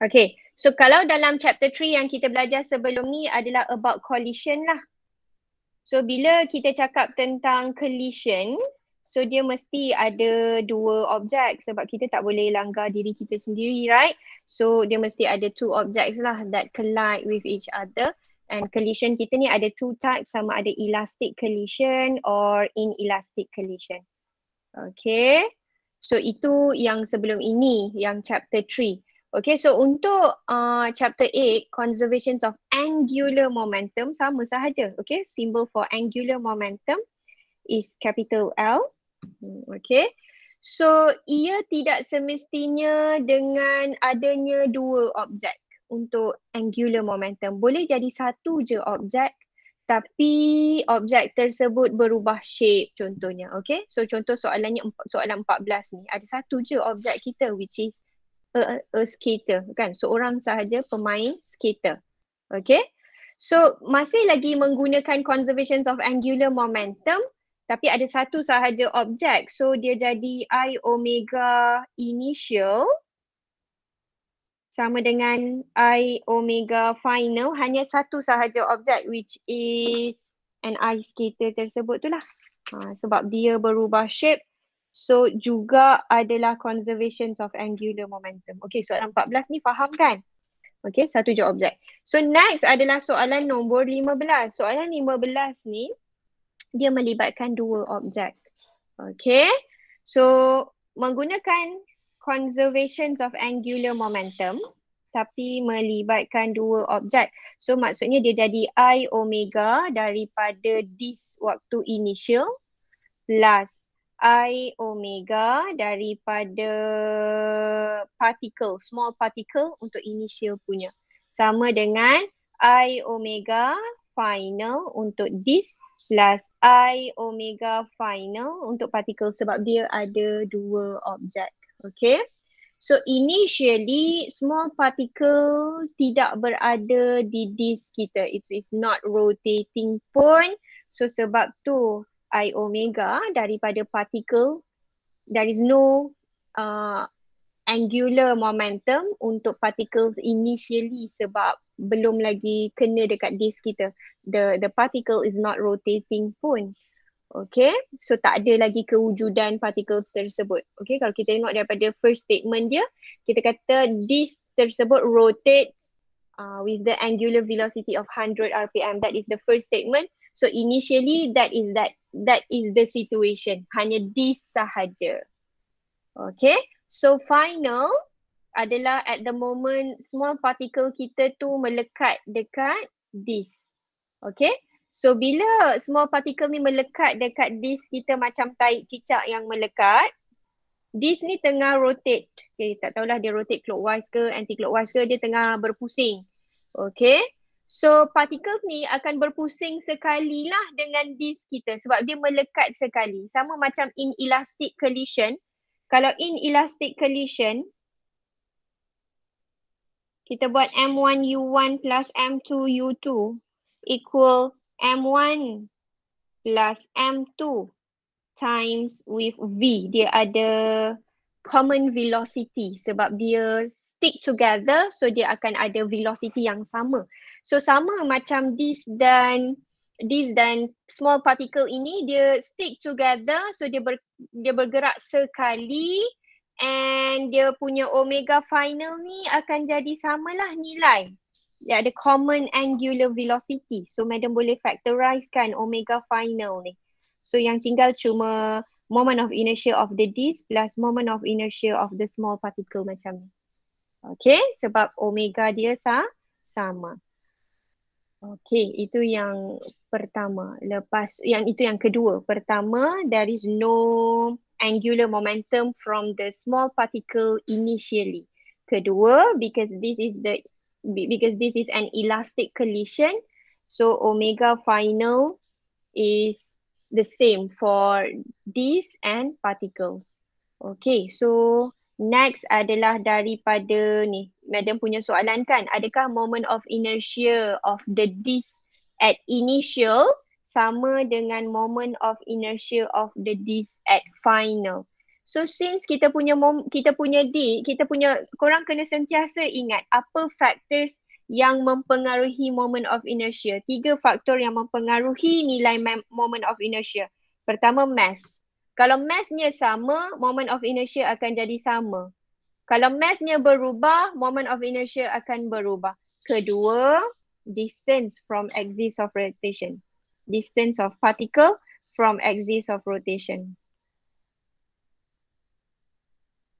Okay, so kalau dalam chapter 3 yang kita belajar sebelum ni adalah about collision lah. So bila kita cakap tentang collision, so dia mesti ada dua objek sebab kita tak boleh langgar diri kita sendiri, right? So dia mesti ada two objects lah that collide with each other. And collision kita ni ada two types sama ada elastic collision or inelastic collision. Okay, so itu yang sebelum ini, yang chapter 3. Okay, so untuk uh, chapter 8, conservation of angular momentum, sama sahaja. Okay, symbol for angular momentum is capital L. Hmm, okay, so ia tidak semestinya dengan adanya dua objek untuk angular momentum. Boleh jadi satu je objek tapi objek tersebut berubah shape contohnya. Okay, so contoh soalannya soalan 14 ni ada satu je objek kita which is a, a skater kan seorang sahaja pemain skater okay so masih lagi menggunakan conservation of angular momentum tapi ada satu sahaja objek so dia jadi i omega initial sama dengan i omega final hanya satu sahaja objek which is an ice skater tersebut itulah ha, sebab dia berubah shape So juga adalah conservation of angular momentum. Okay soalan 14 ni faham kan? Okay satu jawab objek. So next adalah soalan nombor 15. Soalan 15 ni dia melibatkan dua objek. Okay so menggunakan conservation of angular momentum tapi melibatkan dua objek. So maksudnya dia jadi I omega daripada this waktu initial plus I omega daripada particle, small particle untuk initial punya. Sama dengan I omega final untuk this plus I omega final untuk particle sebab dia ada dua objek. Okay. So initially small particle tidak berada di disk kita. it's it's not rotating pun. So sebab tu i omega daripada particle there is no uh, angular momentum untuk particles initially sebab belum lagi kena dekat disk kita the the particle is not rotating pun Okay, so tak ada lagi kewujudan particles tersebut. Okay, kalau kita tengok daripada first statement dia, kita kata this tersebut rotates uh, with the angular velocity of 100 RPM. That is the first statement. So initially that is that that is the situation. Hanya this sahaja. Okay. So final adalah at the moment small particle kita tu melekat dekat this. Okay. So bila small particle ni melekat dekat this kita macam tai cicak yang melekat. This ni tengah rotate. Okay, tak tahulah dia rotate clockwise ke anti-clockwise ke dia tengah berpusing. Okay. So particles ni akan berpusing sekali lah dengan disk kita sebab dia melekat sekali. Sama macam inelastic collision. Kalau inelastic collision, kita buat M1U1 plus M2U2 equal M1 plus M2 times with V. Dia ada common velocity sebab dia stick together so dia akan ada velocity yang sama. So sama macam this dan this dan small particle ini dia stick together so dia ber, dia bergerak sekali and dia punya omega final ni akan jadi samalah nilai dia ada common angular velocity so madam boleh factorize kan omega final ni so yang tinggal cuma moment of inertia of the disk plus moment of inertia of the small particle macam ni okay sebab omega dia sah, sama Okay, itu yang pertama. Lepas yang itu yang kedua. Pertama, there is no angular momentum from the small particle initially. Kedua, because this is the because this is an elastic collision, so omega final is the same for these and particles. Okay, so Next adalah daripada ni, Madam punya soalan kan, adakah moment of inertia of the disc at initial sama dengan moment of inertia of the disc at final? So since kita punya mom, kita punya di kita punya korang kena sentiasa ingat apa factors yang mempengaruhi moment of inertia. Tiga faktor yang mempengaruhi nilai moment of inertia. Pertama mass, kalau massnya sama, moment of inertia akan jadi sama. Kalau massnya berubah, moment of inertia akan berubah. Kedua, distance from axis of rotation. Distance of particle from axis of rotation.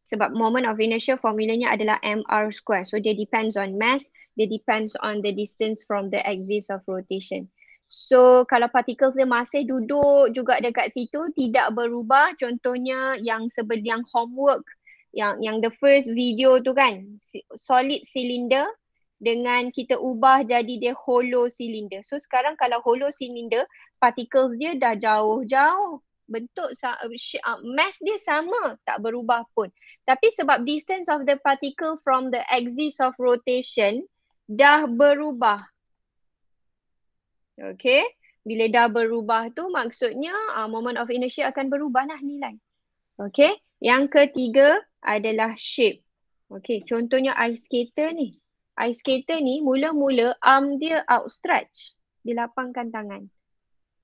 Sebab moment of inertia formulanya adalah mr square. So, dia depends on mass, dia depends on the distance from the axis of rotation. So kalau particles dia masih duduk juga dekat situ tidak berubah contohnya yang sebelum yang homework yang yang the first video tu kan solid cylinder dengan kita ubah jadi dia hollow cylinder. So sekarang kalau hollow cylinder particles dia dah jauh-jauh bentuk uh, mass dia sama tak berubah pun. Tapi sebab distance of the particle from the axis of rotation dah berubah Okay. Bila dah berubah tu maksudnya uh, moment of inertia akan berubahlah nilai. Okay. Yang ketiga adalah shape. Okay. Contohnya ice skater ni. Ice skater ni mula-mula arm um, dia outstretch. Dia lapangkan tangan.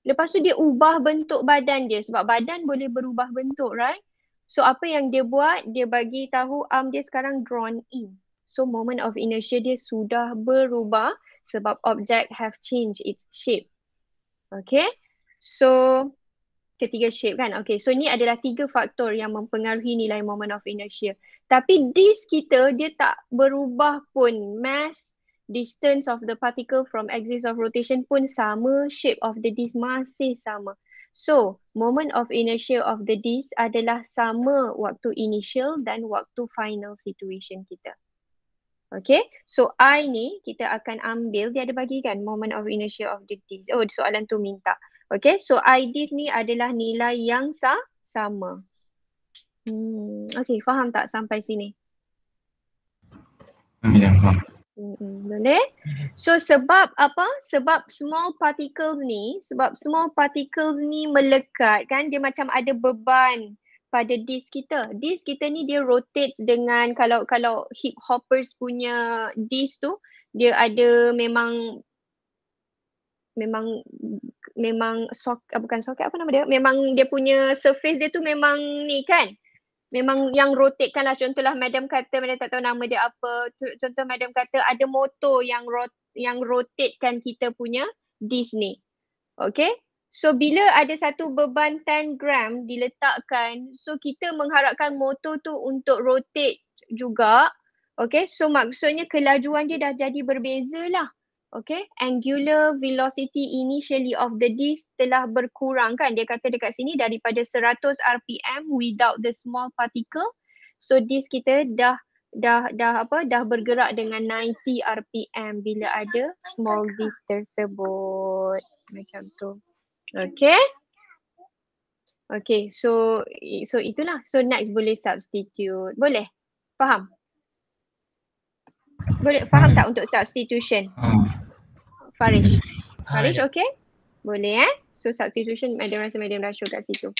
Lepas tu dia ubah bentuk badan dia sebab badan boleh berubah bentuk, right? So apa yang dia buat, dia bagi tahu arm um, dia sekarang drawn in. So moment of inertia dia sudah berubah sebab object have changed its shape. Okay. So ketiga shape kan. Okay. So ni adalah tiga faktor yang mempengaruhi nilai moment of inertia. Tapi disk kita dia tak berubah pun. Mass, distance of the particle from axis of rotation pun sama. Shape of the disk masih sama. So, moment of inertia of the disk adalah sama waktu initial dan waktu final situation kita. Okay, so I ni kita akan ambil, dia ada bagikan moment of inertia of the disk. Oh, soalan tu minta. Okay, so I disk ni adalah nilai yang sa sama. Hmm, okay, faham tak sampai sini? Hmm, ya, faham. Hmm, boleh? So sebab apa? Sebab small particles ni, sebab small particles ni melekat kan, dia macam ada beban pada disk kita. disk kita ni dia rotates dengan kalau kalau hip hoppers punya disk tu dia ada memang memang memang soket ah, bukan soket apa nama dia memang dia punya surface dia tu memang ni kan memang yang rotate kan lah contohlah madam kata madam tak tahu nama dia apa contoh madam kata ada motor yang rot yang rotate kan kita punya disc ni okey So bila ada satu beban 10 gram diletakkan, so kita mengharapkan motor tu untuk rotate juga. Okay, so maksudnya kelajuan dia dah jadi berbeza lah. Okay, angular velocity initially of the disc telah berkurang kan. Dia kata dekat sini daripada 100 RPM without the small particle. So disc kita dah dah dah apa dah bergerak dengan 90 RPM bila ada small disc tersebut macam tu. Okay. Okay, so so itulah. So next boleh substitute. Boleh? Faham? Boleh faham tak untuk substitution? Hmm. Farish. Ah, Farish, ya. okay? Boleh eh? So substitution medium rasa madam dah kat situ.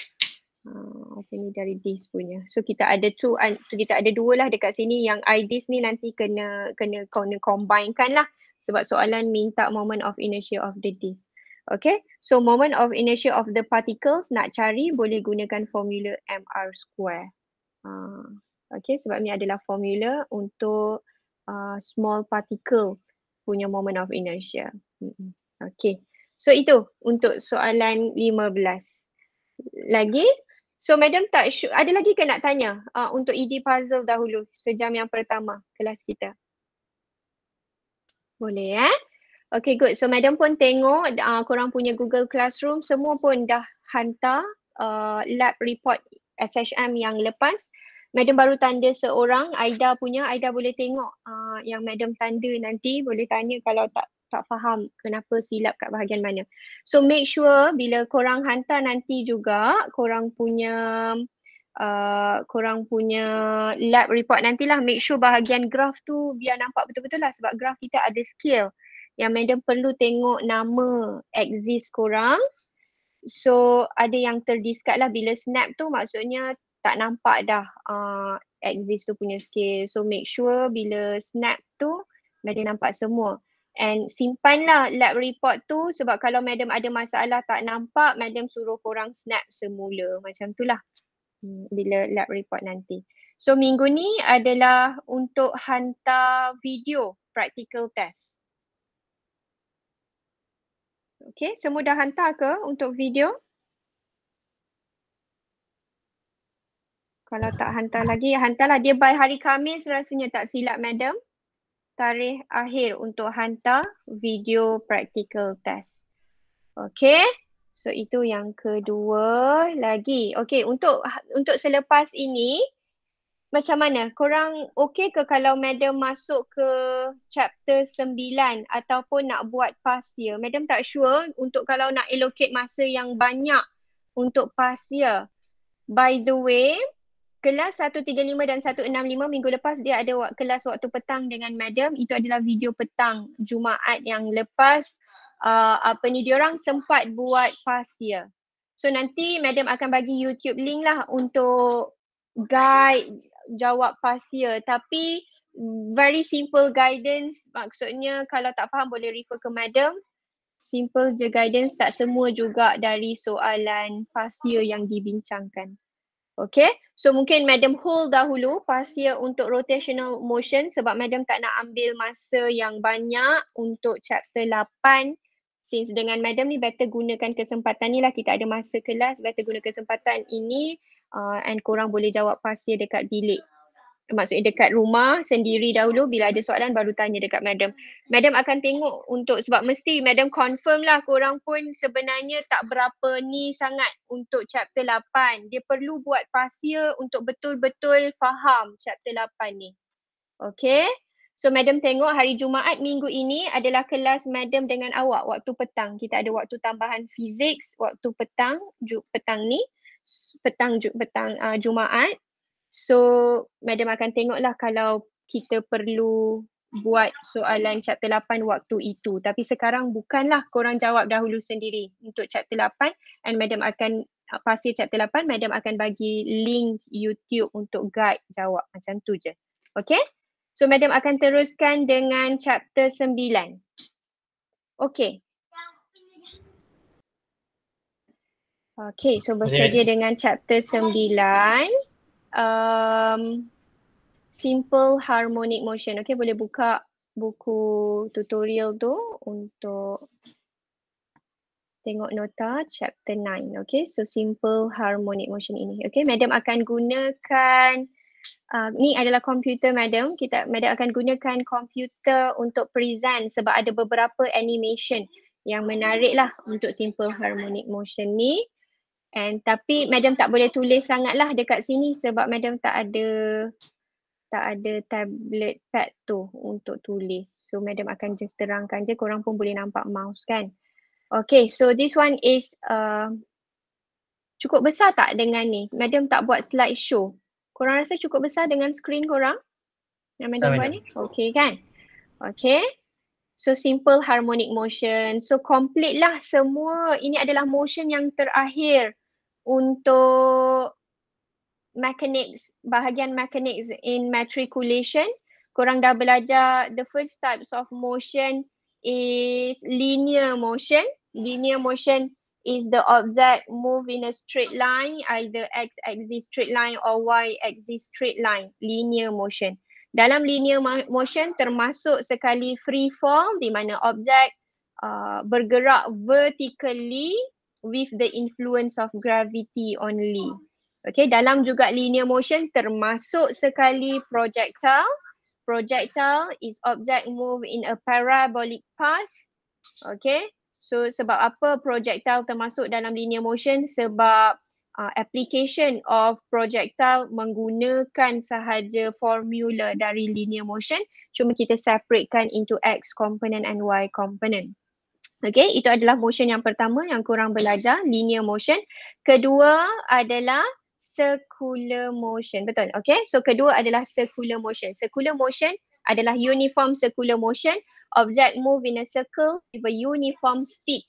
Uh, ni dari this punya. So kita ada two, kita ada dua lah dekat sini yang ideas ni nanti kena kena kena combine kan lah. Sebab soalan minta moment of inertia of the disk. Okay, so moment of inertia of the particles nak cari boleh gunakan formula mr square. Uh, okay, sebab ni adalah formula untuk uh, small particle punya moment of inertia. Okay, so itu untuk soalan 15. Lagi, so madam tak sh- ada lagi ke nak tanya uh, untuk ED puzzle dahulu sejam yang pertama kelas kita? Boleh eh? Okay good. So madam pun tengok uh, korang punya Google Classroom semua pun dah hantar uh, lab report SHM yang lepas. Madam baru tanda seorang Aida punya. Aida boleh tengok uh, yang madam tanda nanti boleh tanya kalau tak tak faham kenapa silap kat bahagian mana. So make sure bila korang hantar nanti juga korang punya uh, korang punya lab report nantilah make sure bahagian graf tu biar nampak betul-betul lah sebab graf kita ada scale yang madam perlu tengok nama exist korang. So ada yang terdiskat lah bila snap tu maksudnya tak nampak dah uh, exist tu punya skill. So make sure bila snap tu madam nampak semua. And simpan lah lab report tu sebab kalau madam ada masalah tak nampak, madam suruh korang snap semula. Macam tu lah hmm, bila lab report nanti. So minggu ni adalah untuk hantar video practical test. Okey, semua dah hantar ke untuk video? Kalau tak hantar lagi, hantarlah. Dia by hari Khamis rasanya tak silap, madam. Tarikh akhir untuk hantar video practical test. Okay, So itu yang kedua lagi. Okay, untuk untuk selepas ini, macam mana? Korang okey ke kalau madam masuk ke chapter 9 ataupun nak buat pasir Madam tak sure untuk kalau nak allocate masa yang banyak untuk pasir By the way, kelas 135 dan 165 minggu lepas dia ada kelas waktu petang dengan madam. Itu adalah video petang Jumaat yang lepas uh, apa ni diorang sempat buat pasir So nanti madam akan bagi YouTube link lah untuk guide jawab pasir, tapi mm, very simple guidance maksudnya kalau tak faham boleh refer ke madam simple je guidance tak semua juga dari soalan pasir yang dibincangkan. Okay so mungkin madam hold dahulu pasir untuk rotational motion sebab madam tak nak ambil masa yang banyak untuk chapter 8 since dengan madam ni better gunakan kesempatan ni lah kita ada masa kelas better guna kesempatan ini uh, and korang boleh jawab pasir dekat bilik maksudnya dekat rumah sendiri dahulu bila ada soalan baru tanya dekat madam. Madam akan tengok untuk sebab mesti madam confirm lah korang pun sebenarnya tak berapa ni sangat untuk chapter 8. Dia perlu buat pasir untuk betul-betul faham chapter 8 ni. Okay. So madam tengok hari Jumaat minggu ini adalah kelas madam dengan awak waktu petang. Kita ada waktu tambahan fizik waktu petang, petang ni petang petang uh, Jumaat. So madam akan tengoklah kalau kita perlu buat soalan chapter 8 waktu itu. Tapi sekarang bukanlah korang jawab dahulu sendiri untuk chapter 8 and madam akan pasir chapter 8, madam akan bagi link YouTube untuk guide jawab macam tu je. Okay? So madam akan teruskan dengan chapter 9. Okay, Okay, so bersedia dengan chapter sembilan. Um, simple harmonic motion. Okay, boleh buka buku tutorial tu untuk tengok nota chapter 9. Okay, so simple harmonic motion ini. Okay, madam akan gunakan Uh, ni adalah komputer madam. Kita madam akan gunakan komputer untuk present sebab ada beberapa animation yang menarik lah untuk simple harmonic motion ni. And tapi madam tak boleh tulis sangatlah dekat sini sebab madam tak ada tak ada tablet pad tu untuk tulis. So madam akan just terangkan je korang pun boleh nampak mouse kan. Okay so this one is uh, cukup besar tak dengan ni? Madam tak buat slide show. Korang rasa cukup besar dengan screen korang? Yang madam buat ni? Okay kan? Okay. So simple harmonic motion. So complete lah semua. Ini adalah motion yang terakhir untuk mechanics, bahagian mechanics in matriculation, korang dah belajar the first types of motion is linear motion. Linear motion is the object move in a straight line, either x axis straight line or y axis straight line. Linear motion. Dalam linear motion termasuk sekali free fall di mana objek uh, bergerak vertically with the influence of gravity only. Okay, dalam juga linear motion termasuk sekali projectile. Projectile is object move in a parabolic path. Okay, so sebab apa projectile termasuk dalam linear motion? Sebab uh, application of projectile menggunakan sahaja formula dari linear motion. Cuma kita separatekan into X component and Y component. Okay, itu adalah motion yang pertama yang kurang belajar, linear motion. Kedua adalah circular motion. Betul, okay. So, kedua adalah circular motion. Circular motion adalah uniform circular motion. Object move in a circle with a uniform speed.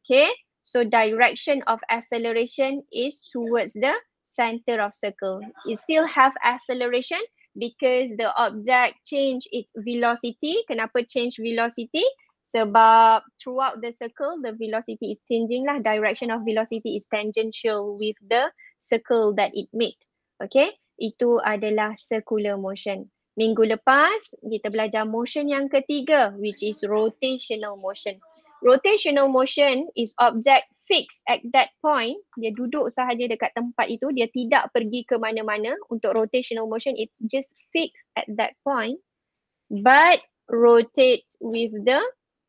Okay, so direction of acceleration is towards the center of circle. It still have acceleration because the object change its velocity. Kenapa change velocity? Kenapa? sebab throughout the circle the velocity is changing lah direction of velocity is tangential with the circle that it made okay itu adalah circular motion minggu lepas kita belajar motion yang ketiga which is rotational motion rotational motion is object fixed at that point dia duduk sahaja dekat tempat itu dia tidak pergi ke mana-mana untuk rotational motion it's just fixed at that point but rotates with the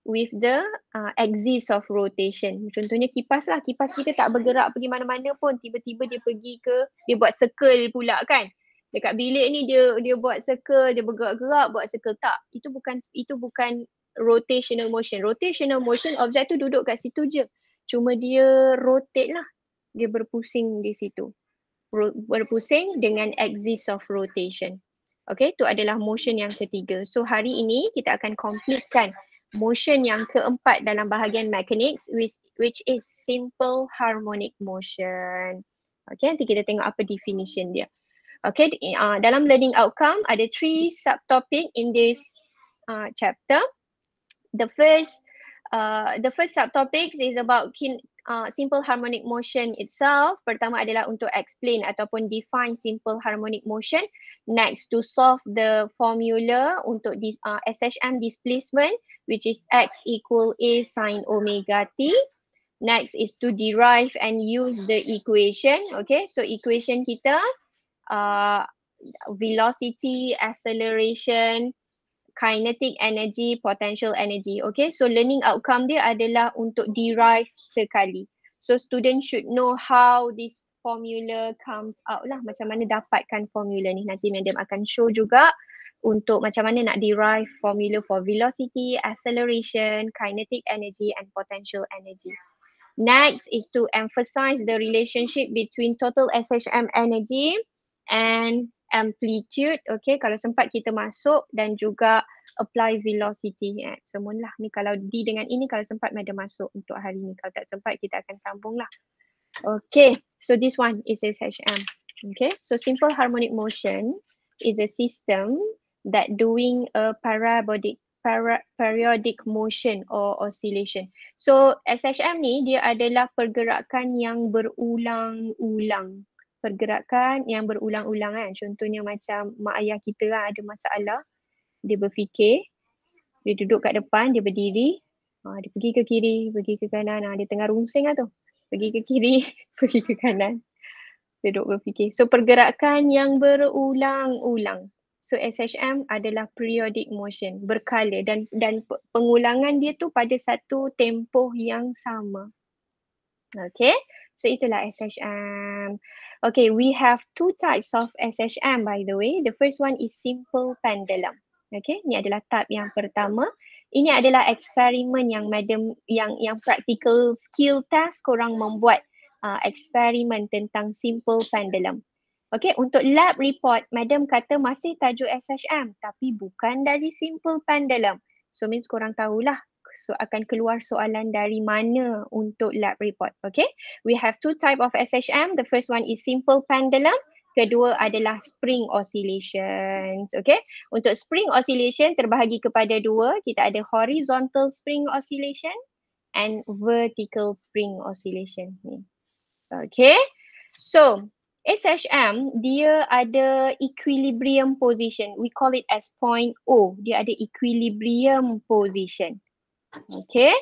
with the uh, axis of rotation. Contohnya kipas lah, kipas kita tak bergerak pergi mana-mana pun tiba-tiba dia pergi ke, dia buat circle pula kan. Dekat bilik ni dia dia buat circle, dia bergerak-gerak buat circle. Tak, itu bukan itu bukan rotational motion. Rotational motion objek tu duduk kat situ je. Cuma dia rotate lah. Dia berpusing di situ. Berpusing dengan axis of rotation. Okay, itu adalah motion yang ketiga. So hari ini kita akan completekan motion yang keempat dalam bahagian mechanics which, which is simple harmonic motion. Okay, nanti kita tengok apa definition dia. Okay, uh, dalam learning outcome ada three subtopic in this uh, chapter. The first uh, the first subtopic is about kin uh, simple harmonic motion itself. Pertama adalah untuk explain ataupun define simple harmonic motion. Next to solve the formula untuk this uh, ah, SHM displacement which is x equal a sine omega t. Next is to derive and use the equation. Okay, so equation kita uh, velocity, acceleration, kinetic energy, potential energy. Okay, so learning outcome dia adalah untuk derive sekali. So student should know how this formula comes out lah. Macam mana dapatkan formula ni. Nanti madam akan show juga untuk macam mana nak derive formula for velocity, acceleration, kinetic energy and potential energy. Next is to emphasize the relationship between total SHM energy and amplitude okay kalau sempat kita masuk dan juga apply velocity eh semulalah ni kalau D dengan ini kalau sempat madam masuk untuk hari ni kalau tak sempat kita akan sambunglah okay so this one is SHM okay so simple harmonic motion is a system that doing a parabolic para, periodic motion or oscillation so SHM ni dia adalah pergerakan yang berulang-ulang pergerakan yang berulang-ulang kan. Contohnya macam mak ayah kita lah ada masalah. Dia berfikir, dia duduk kat depan, dia berdiri. Uh, dia pergi ke kiri, pergi ke kanan. Uh, dia tengah rungsing lah tu. Pergi ke kiri, pergi ke kanan. Dia duduk berfikir. So pergerakan yang berulang-ulang. So SHM adalah periodic motion, berkala dan dan pengulangan dia tu pada satu tempoh yang sama. Okay, so itulah SHM. Okay, we have two types of SHM by the way. The first one is simple pendulum. Okay, ni adalah type yang pertama. Ini adalah eksperimen yang madam yang yang practical skill test korang membuat uh, eksperimen tentang simple pendulum. Okay, untuk lab report, madam kata masih tajuk SHM tapi bukan dari simple pendulum. So means korang tahulah so akan keluar soalan dari mana untuk lab report okay we have two type of SHM the first one is simple pendulum kedua adalah spring oscillations okay untuk spring oscillation terbahagi kepada dua kita ada horizontal spring oscillation and vertical spring oscillation okay so SHM dia ada equilibrium position. We call it as point O. Dia ada equilibrium position. Okay.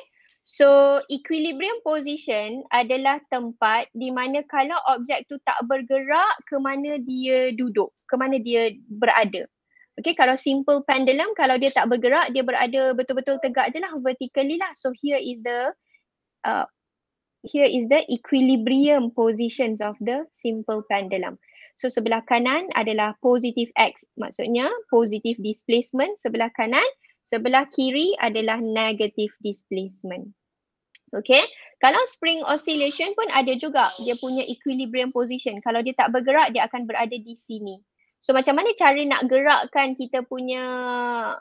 So equilibrium position adalah tempat di mana kalau objek tu tak bergerak ke mana dia duduk, ke mana dia berada. Okay kalau simple pendulum kalau dia tak bergerak dia berada betul-betul tegak je lah vertically lah. So here is the uh, here is the equilibrium positions of the simple pendulum. So sebelah kanan adalah positive X maksudnya positive displacement sebelah kanan sebelah kiri adalah negative displacement. Okay, kalau spring oscillation pun ada juga dia punya equilibrium position. Kalau dia tak bergerak dia akan berada di sini. So macam mana cara nak gerakkan kita punya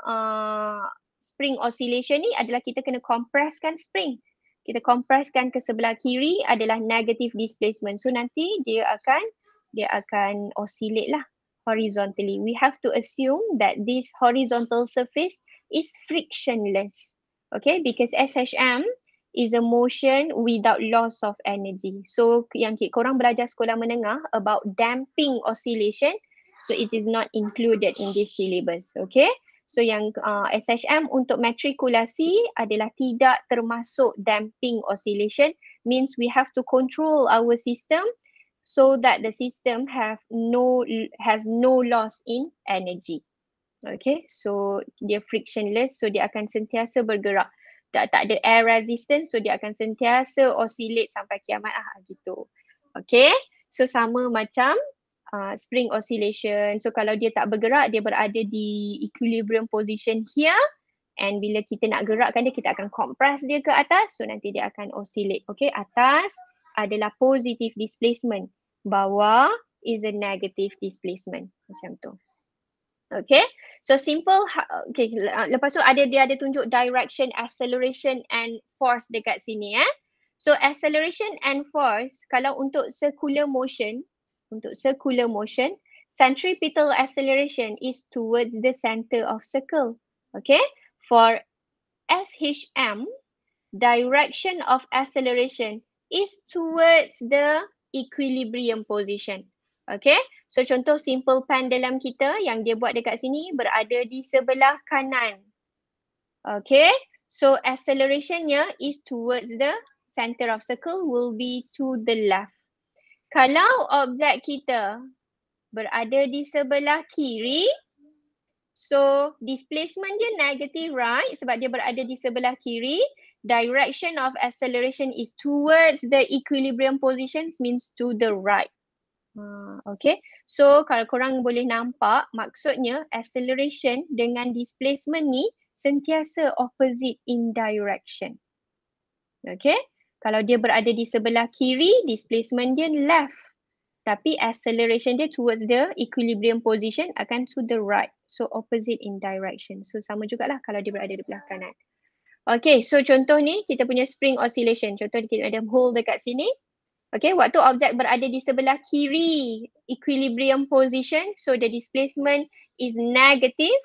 uh, spring oscillation ni adalah kita kena compresskan spring. Kita compresskan ke sebelah kiri adalah negative displacement. So nanti dia akan dia akan oscillate lah horizontally. We have to assume that this horizontal surface is frictionless. Okay, because SHM is a motion without loss of energy. So yang kita korang belajar sekolah menengah about damping oscillation, so it is not included in this syllabus. Okay, so yang uh, SHM untuk matrikulasi adalah tidak termasuk damping oscillation means we have to control our system so that the system have no has no loss in energy. Okay, so dia frictionless, so dia akan sentiasa bergerak. Tak, tak ada air resistance, so dia akan sentiasa oscillate sampai kiamat lah gitu. Okay, so sama macam uh, spring oscillation. So kalau dia tak bergerak, dia berada di equilibrium position here. And bila kita nak gerakkan dia, kita akan compress dia ke atas. So nanti dia akan oscillate. Okay, atas adalah positive displacement. Bawah is a negative displacement. Macam tu. Okay. So simple ha, okay ah, lepas tu ada dia ada tunjuk direction acceleration and force dekat sini eh. So acceleration and force kalau untuk circular motion untuk circular motion centripetal acceleration is towards the center of circle. Okay? For SHM direction of acceleration is towards the equilibrium position. Okay? So contoh simple pendulum kita yang dia buat dekat sini berada di sebelah kanan. Okay, so accelerationnya is towards the center of circle will be to the left. Kalau objek kita berada di sebelah kiri, so displacement dia negative right sebab dia berada di sebelah kiri. Direction of acceleration is towards the equilibrium positions means to the right. Ah, okay, So kalau korang boleh nampak maksudnya acceleration dengan displacement ni sentiasa opposite in direction. Okay. Kalau dia berada di sebelah kiri, displacement dia left. Tapi acceleration dia towards the equilibrium position akan to the right. So opposite in direction. So sama jugalah kalau dia berada di belah kanan. Okay, so contoh ni kita punya spring oscillation. Contoh kita ada hole dekat sini. Okay, waktu objek berada di sebelah kiri equilibrium position, so the displacement is negative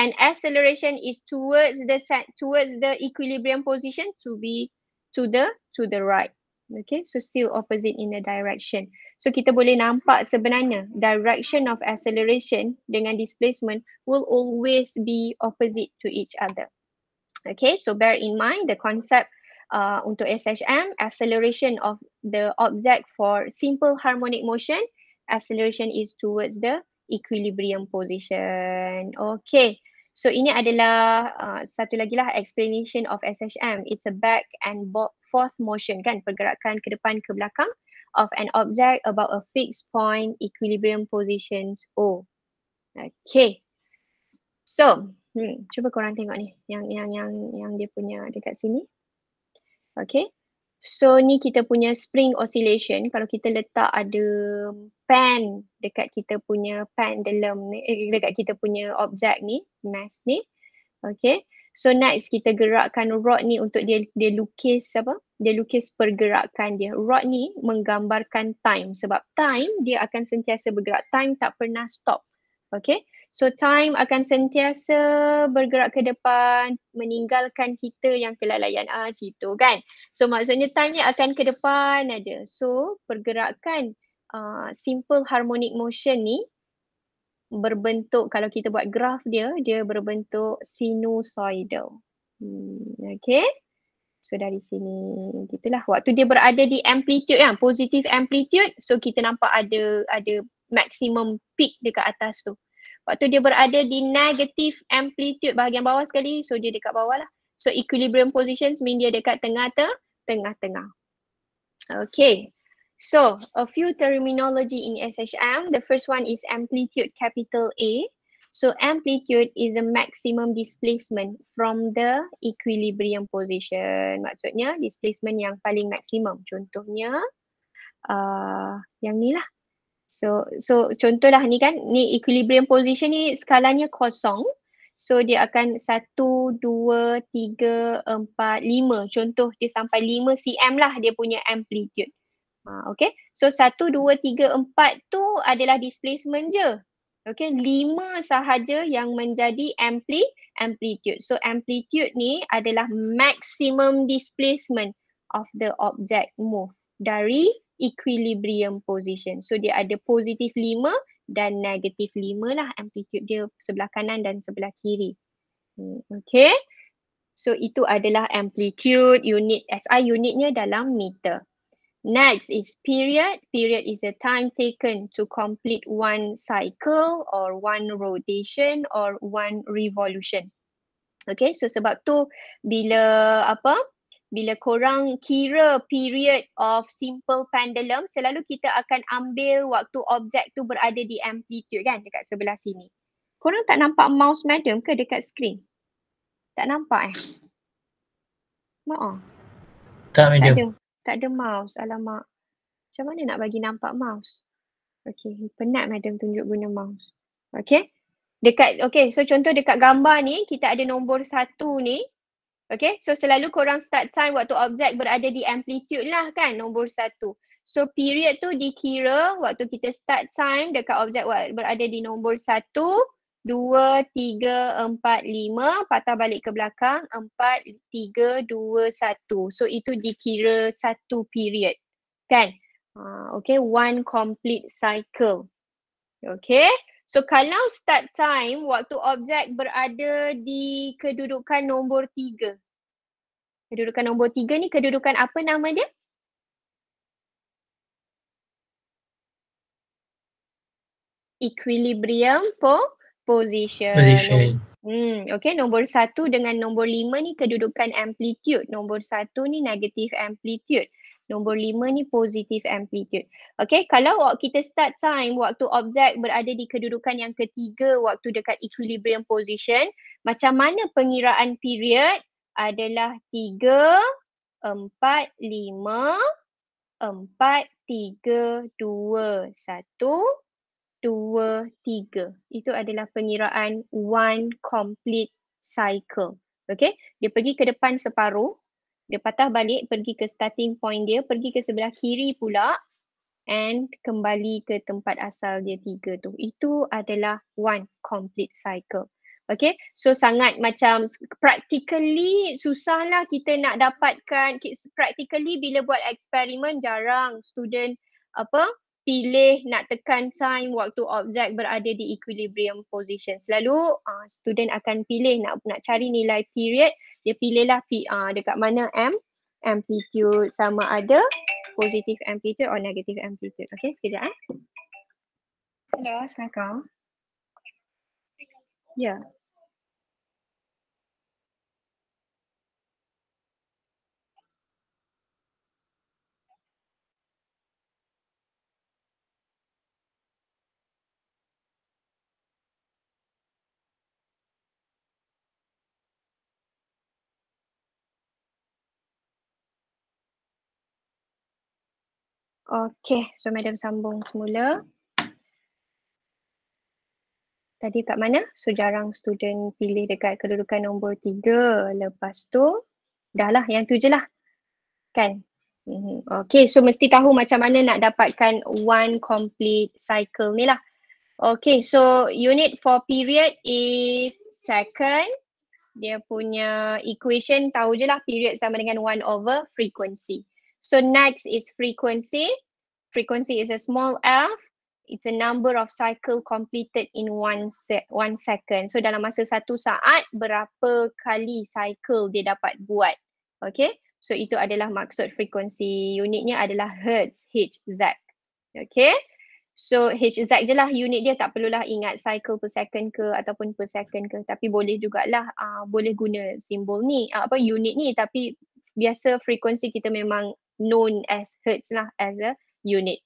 and acceleration is towards the set, towards the equilibrium position to be to the to the right. Okay, so still opposite in the direction. So kita boleh nampak sebenarnya direction of acceleration dengan displacement will always be opposite to each other. Okay, so bear in mind the concept Uh, untuk SHM, acceleration of the object for simple harmonic motion, acceleration is towards the equilibrium position. Okay, so ini adalah uh, satu lagi lah explanation of SHM. It's a back and forth motion kan, pergerakan ke depan ke belakang of an object about a fixed point equilibrium positions O. Okay. So, hmm, cuba korang tengok ni yang yang yang yang dia punya dekat sini. Okay. So ni kita punya spring oscillation. Kalau kita letak ada pan dekat kita punya pan dalam ni, eh, dekat kita punya objek ni, mass ni. Okay. So next kita gerakkan rod ni untuk dia dia lukis apa? Dia lukis pergerakan dia. Rod ni menggambarkan time sebab time dia akan sentiasa bergerak. Time tak pernah stop. Okay. So time akan sentiasa bergerak ke depan, meninggalkan kita yang kelalaian ah gitu kan. So maksudnya time ni akan ke depan aja. So pergerakan uh, simple harmonic motion ni berbentuk kalau kita buat graf dia, dia berbentuk sinusoidal. Hmm, okay. So dari sini gitulah. Waktu dia berada di amplitude kan, positive amplitude. So kita nampak ada ada maximum peak dekat atas tu waktu dia berada di negative amplitude bahagian bawah sekali so dia dekat bawah lah so equilibrium position mean dia dekat tengah ter tengah tengah okay so a few terminology in SHM the first one is amplitude capital A so amplitude is a maximum displacement from the equilibrium position maksudnya displacement yang paling maksimum contohnya uh, yang ni lah So, so contohlah ni kan, ni equilibrium position ni skalanya kosong. So dia akan satu dua tiga empat lima Contoh dia sampai lima cm lah dia punya amplitude. Ha, okay. So satu dua tiga empat tu adalah displacement je. Okay. lima sahaja yang menjadi ampli amplitude. So amplitude ni adalah maximum displacement of the object move dari equilibrium position. So dia ada positif lima dan negatif lima lah amplitude dia sebelah kanan dan sebelah kiri. Hmm, okay. So itu adalah amplitude unit SI unitnya dalam meter. Next is period. Period is the time taken to complete one cycle or one rotation or one revolution. Okay, so sebab tu bila apa bila korang kira period of simple pendulum selalu kita akan ambil waktu objek tu berada di amplitude kan dekat sebelah sini. Korang tak nampak mouse madam ke dekat screen? Tak nampak eh? Maaf. Tak Tak ada, tak ada mouse. Alamak. Macam mana nak bagi nampak mouse? Okay. Penat madam tunjuk guna mouse. Okay. Dekat, okay. So contoh dekat gambar ni kita ada nombor satu ni. Okay, so selalu korang start time waktu objek berada di amplitude lah kan nombor satu. So period tu dikira waktu kita start time dekat objek berada di nombor satu, dua, tiga, empat, lima, patah balik ke belakang, empat, tiga, dua, satu. So itu dikira satu period kan. Uh, okay, one complete cycle. Okay, So kalau start time waktu objek berada di kedudukan nombor tiga, Kedudukan nombor tiga ni kedudukan apa nama dia? Equilibrium po position. position. Hmm, okay, nombor satu dengan nombor lima ni kedudukan amplitude. Nombor satu ni negative amplitude. Nombor lima ni positive amplitude. Okay, kalau kita start time waktu objek berada di kedudukan yang ketiga waktu dekat equilibrium position, macam mana pengiraan period adalah 3, 4, 5, 4, 3, 2, 1, 2, 3. Itu adalah pengiraan one complete cycle. Okay, dia pergi ke depan separuh. Dia patah balik pergi ke starting point dia, pergi ke sebelah kiri pula and kembali ke tempat asal dia tiga tu. Itu adalah one complete cycle. Okay, so sangat macam practically susahlah kita nak dapatkan practically bila buat eksperimen jarang student apa pilih nak tekan time waktu objek berada di equilibrium position. Selalu uh, student akan pilih nak nak cari nilai period, dia pilihlah P, uh, ah, dekat mana M, amplitude sama ada positif amplitude atau negatif amplitude. Okay, sekejap eh. Hello, Assalamualaikum. Ya. Yeah. Okay, so Madam sambung semula. Tadi kat mana? So jarang student pilih dekat kedudukan nombor tiga. Lepas tu, dah lah yang tu je lah. Kan? Mm-hmm. Okay, so mesti tahu macam mana nak dapatkan one complete cycle ni lah. Okay, so unit for period is second. Dia punya equation tahu je lah period sama dengan one over frequency. So next is frequency. Frequency is a small f. It's a number of cycle completed in one se one second. So dalam masa satu saat, berapa kali cycle dia dapat buat. Okay. So itu adalah maksud frequency. Unitnya adalah Hertz, Hz. Okay. So Hz je lah unit dia tak perlulah ingat cycle per second ke ataupun per second ke. Tapi boleh jugalah uh, boleh guna simbol ni. Uh, apa unit ni tapi biasa frequency kita memang known as hertz lah as a unit.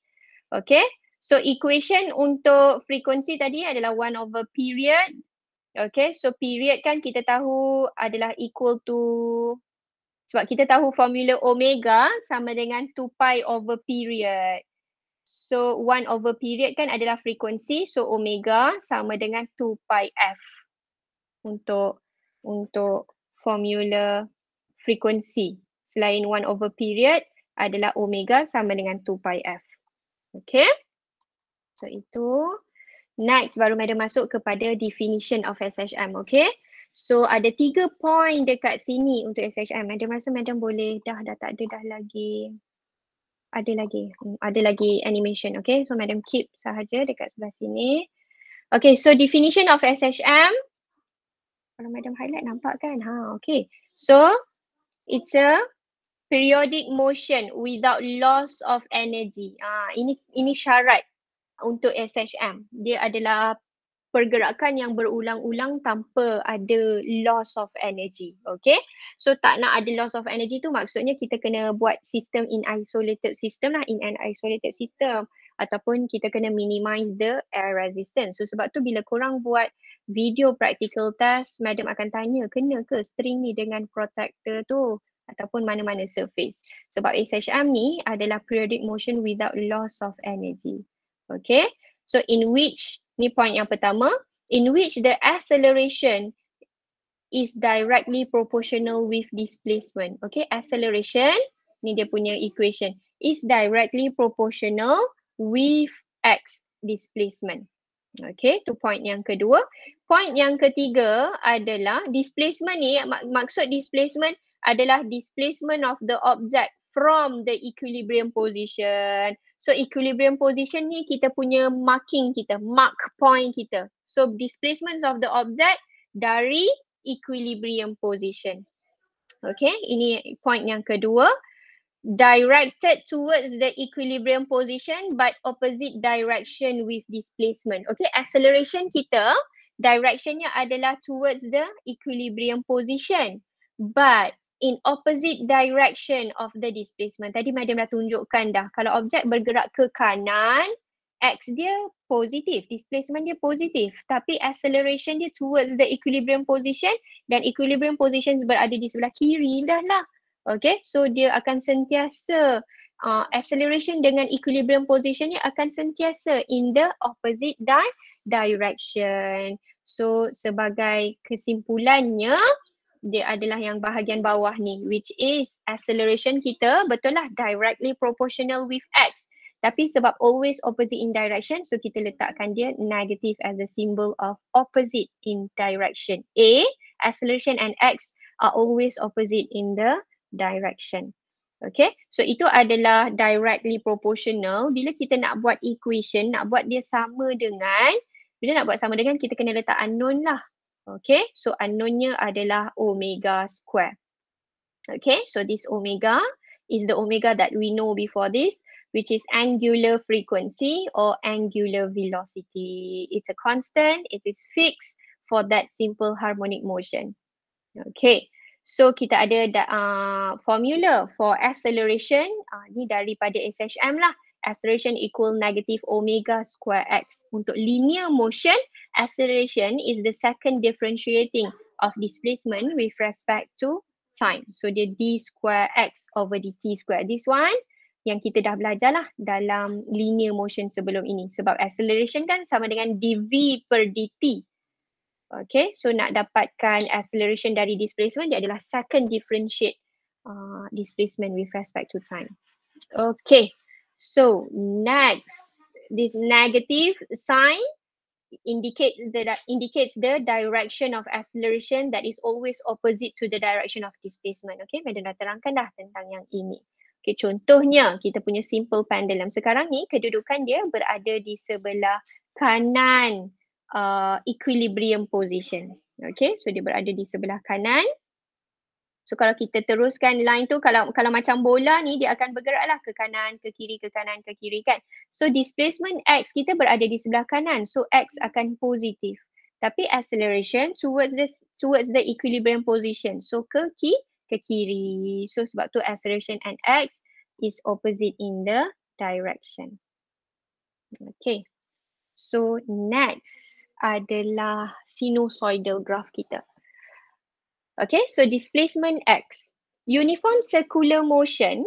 Okay, so equation untuk frekuensi tadi adalah 1 over period. Okay, so period kan kita tahu adalah equal to sebab kita tahu formula omega sama dengan 2 pi over period. So 1 over period kan adalah frekuensi. so omega sama dengan 2 pi f untuk untuk formula frekuensi selain 1 over period adalah omega sama dengan 2 pi f. Okay. So itu. Next baru madam masuk kepada definition of SHM. Okay. So ada tiga point dekat sini untuk SHM. Madam rasa madam boleh dah dah tak ada dah lagi. Ada lagi. Hmm, ada lagi animation. Okay. So madam keep sahaja dekat sebelah sini. Okay. So definition of SHM. Kalau madam highlight nampak kan? Ha, okay. So it's a periodic motion without loss of energy. Ah ini ini syarat untuk SHM. Dia adalah pergerakan yang berulang-ulang tanpa ada loss of energy. Okay. So tak nak ada loss of energy tu maksudnya kita kena buat sistem in isolated system lah, in an isolated system ataupun kita kena minimize the air resistance. So sebab tu bila korang buat video practical test, madam akan tanya kena ke string ni dengan protector tu ataupun mana-mana surface. Sebab SHM ni adalah periodic motion without loss of energy. Okay, so in which, ni point yang pertama, in which the acceleration is directly proportional with displacement. Okay, acceleration, ni dia punya equation, is directly proportional with x displacement. Okay, tu point yang kedua. Point yang ketiga adalah displacement ni, mak maksud displacement adalah displacement of the object from the equilibrium position. So equilibrium position ni kita punya marking kita, mark point kita. So displacement of the object dari equilibrium position. Okay, ini point yang kedua. Directed towards the equilibrium position but opposite direction with displacement. Okay, acceleration kita directionnya adalah towards the equilibrium position. But in opposite direction of the displacement. Tadi Madam dah tunjukkan dah kalau objek bergerak ke kanan, X dia positif, displacement dia positif tapi acceleration dia towards the equilibrium position dan equilibrium position berada di sebelah kiri dah lah. Okay, so dia akan sentiasa uh, acceleration dengan equilibrium position dia akan sentiasa in the opposite di direction. So sebagai kesimpulannya, dia adalah yang bahagian bawah ni which is acceleration kita betul lah directly proportional with x tapi sebab always opposite in direction so kita letakkan dia negative as a symbol of opposite in direction a acceleration and x are always opposite in the direction Okay, so itu adalah directly proportional. Bila kita nak buat equation, nak buat dia sama dengan, bila nak buat sama dengan, kita kena letak unknown lah. Okay, so unknownnya adalah omega square. Okay, so this omega is the omega that we know before this, which is angular frequency or angular velocity. It's a constant, it is fixed for that simple harmonic motion. Okay, so kita ada uh, formula for acceleration, uh, ni daripada SHM lah acceleration equal negative omega square x. Untuk linear motion, acceleration is the second differentiating of displacement with respect to time. So dia d square x over dt square. This one yang kita dah belajar lah dalam linear motion sebelum ini. Sebab acceleration kan sama dengan dv per dt. Okay, so nak dapatkan acceleration dari displacement dia adalah second differentiate uh, displacement with respect to time. Okay. So next, this negative sign indicates the, that indicates the direction of acceleration that is always opposite to the direction of displacement. Okay, Madam dah terangkan dah tentang yang ini. Okay, contohnya kita punya simple pendulum sekarang ni kedudukan dia berada di sebelah kanan uh, equilibrium position. Okay, so dia berada di sebelah kanan So kalau kita teruskan line tu kalau kalau macam bola ni dia akan bergeraklah ke kanan, ke kiri, ke kanan, ke kiri kan. So displacement x kita berada di sebelah kanan. So x akan positif. Tapi acceleration towards the towards the equilibrium position. So ke kiri, ke kiri. So sebab tu acceleration and x is opposite in the direction. Okay. So next adalah sinusoidal graph kita. Okay, so displacement X. Uniform circular motion.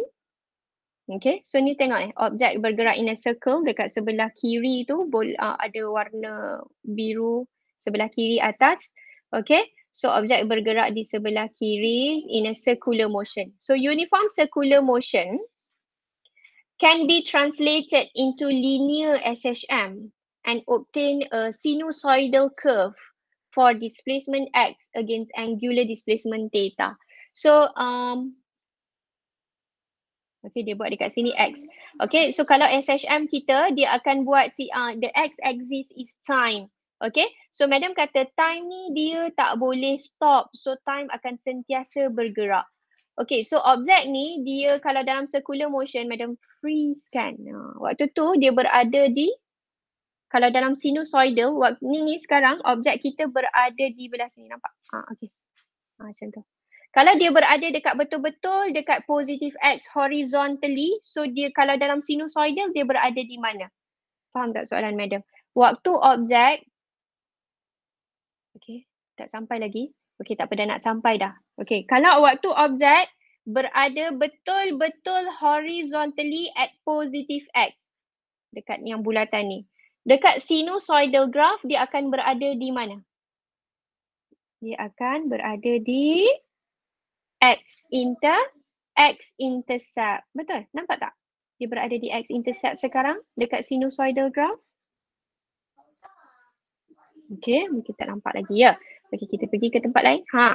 Okay, so ni tengok eh. Objek bergerak in a circle dekat sebelah kiri tu bol, uh, ada warna biru sebelah kiri atas. Okay, so objek bergerak di sebelah kiri in a circular motion. So uniform circular motion can be translated into linear SHM and obtain a sinusoidal curve for displacement x against angular displacement theta. So, um, okay, dia buat dekat sini x. Okay, so kalau SHM kita, dia akan buat si uh, the x axis is time. Okay, so madam kata time ni dia tak boleh stop. So, time akan sentiasa bergerak. Okay, so objek ni dia kalau dalam circular motion, madam freeze kan. Ah, waktu tu dia berada di kalau dalam sinusoidal waktu ni ni sekarang objek kita berada di belah sini nampak ha okey ha macam tu kalau dia berada dekat betul-betul dekat positif x horizontally so dia kalau dalam sinusoidal dia berada di mana faham tak soalan madam waktu objek okey tak sampai lagi okey tak pernah nak sampai dah okey kalau waktu objek berada betul-betul horizontally at positif x dekat yang bulatan ni dekat sinusoidal graph dia akan berada di mana? Dia akan berada di x inter x intercept. Betul? Nampak tak? Dia berada di x intercept sekarang dekat sinusoidal graph. Okey, mungkin tak nampak lagi ya. Okey, kita pergi ke tempat lain. Ha.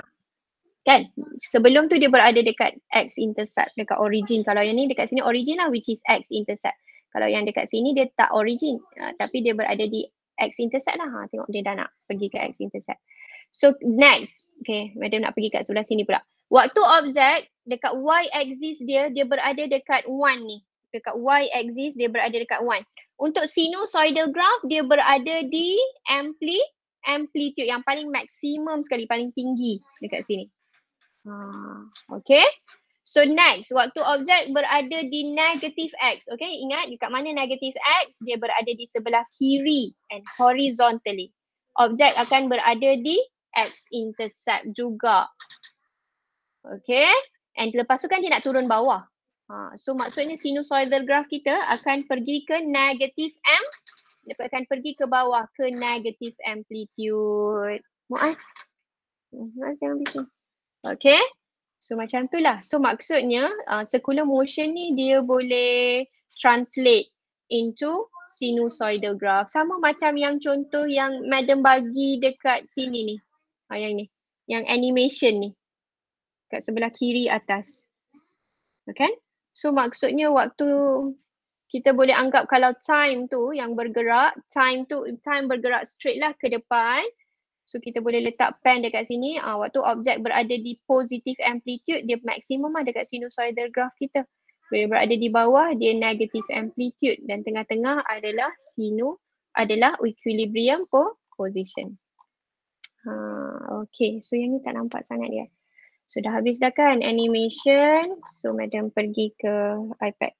Kan? Sebelum tu dia berada dekat x intercept dekat origin. Kalau yang ni dekat sini origin lah which is x intercept kalau yang dekat sini dia tak origin uh, tapi dia berada di x intercept lah ha, tengok dia dah nak pergi ke x intercept so next okay madam nak pergi kat sebelah sini pula waktu objek dekat y axis dia dia berada dekat 1 ni dekat y axis dia berada dekat 1 untuk sinusoidal graph dia berada di ampli amplitude yang paling maksimum sekali paling tinggi dekat sini ha, okay So next, waktu objek berada di negative X. Okay, ingat dekat mana negative X? Dia berada di sebelah kiri and horizontally. Objek akan berada di X-intercept juga. Okay, and lepas tu kan dia nak turun bawah. Ha, so maksudnya sinusoidal graph kita akan pergi ke negative M. Dia akan pergi ke bawah ke negative amplitude. Muaz? Muaz jangan bising. Okay. So macam tu lah. So maksudnya uh, circular motion ni dia boleh translate into sinusoidal graph. Sama macam yang contoh yang madam bagi dekat sini ni. Ha, yang ni. Yang animation ni. Dekat sebelah kiri atas. Okay. Ah, so maksudnya waktu kita boleh anggap kalau time tu yang bergerak, time tu time bergerak straight lah ke depan. So kita boleh letak pen dekat sini uh, waktu objek berada di positif amplitude dia maksimum ada lah dekat sinusoidal graph kita. Bila berada di bawah dia negative amplitude dan tengah-tengah adalah sinu adalah equilibrium ko position. Ha, ah, okay so yang ni tak nampak sangat dia. Sudah so, habis dah kan animation. So madam pergi ke iPad.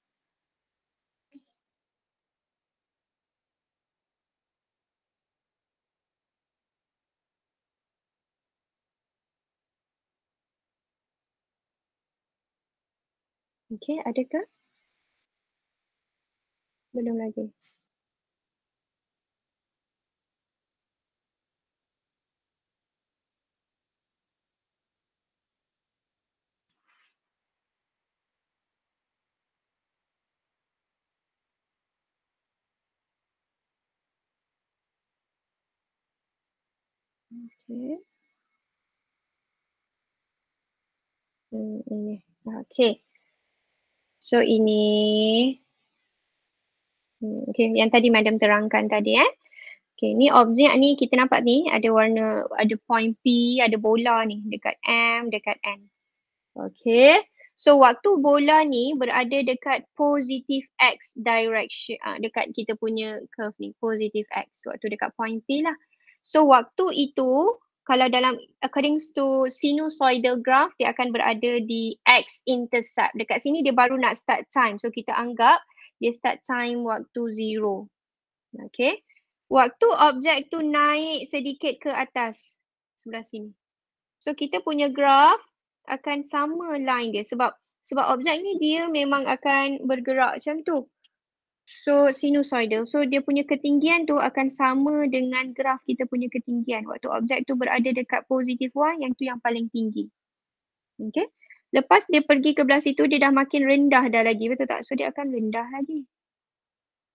Okey, adakah? Belum lagi. Okay. Hmm, ini. Okey. So ini hmm, okay, yang tadi madam terangkan tadi eh. Okay, ni objek ni kita nampak ni ada warna, ada point P, ada bola ni dekat M, dekat N. Okay, so waktu bola ni berada dekat positif X direction, uh, dekat kita punya curve ni, positif X, waktu dekat point P lah. So waktu itu kalau dalam according to sinusoidal graph dia akan berada di x intercept dekat sini dia baru nak start time so kita anggap dia start time waktu zero okay waktu objek tu naik sedikit ke atas sebelah sini so kita punya graph akan sama line dia sebab sebab objek ni dia memang akan bergerak macam tu So sinusoidal. So dia punya ketinggian tu akan sama dengan graf kita punya ketinggian. Waktu objek tu berada dekat positif Y yang tu yang paling tinggi. Okay. Lepas dia pergi ke belah situ dia dah makin rendah dah lagi betul tak? So dia akan rendah lagi.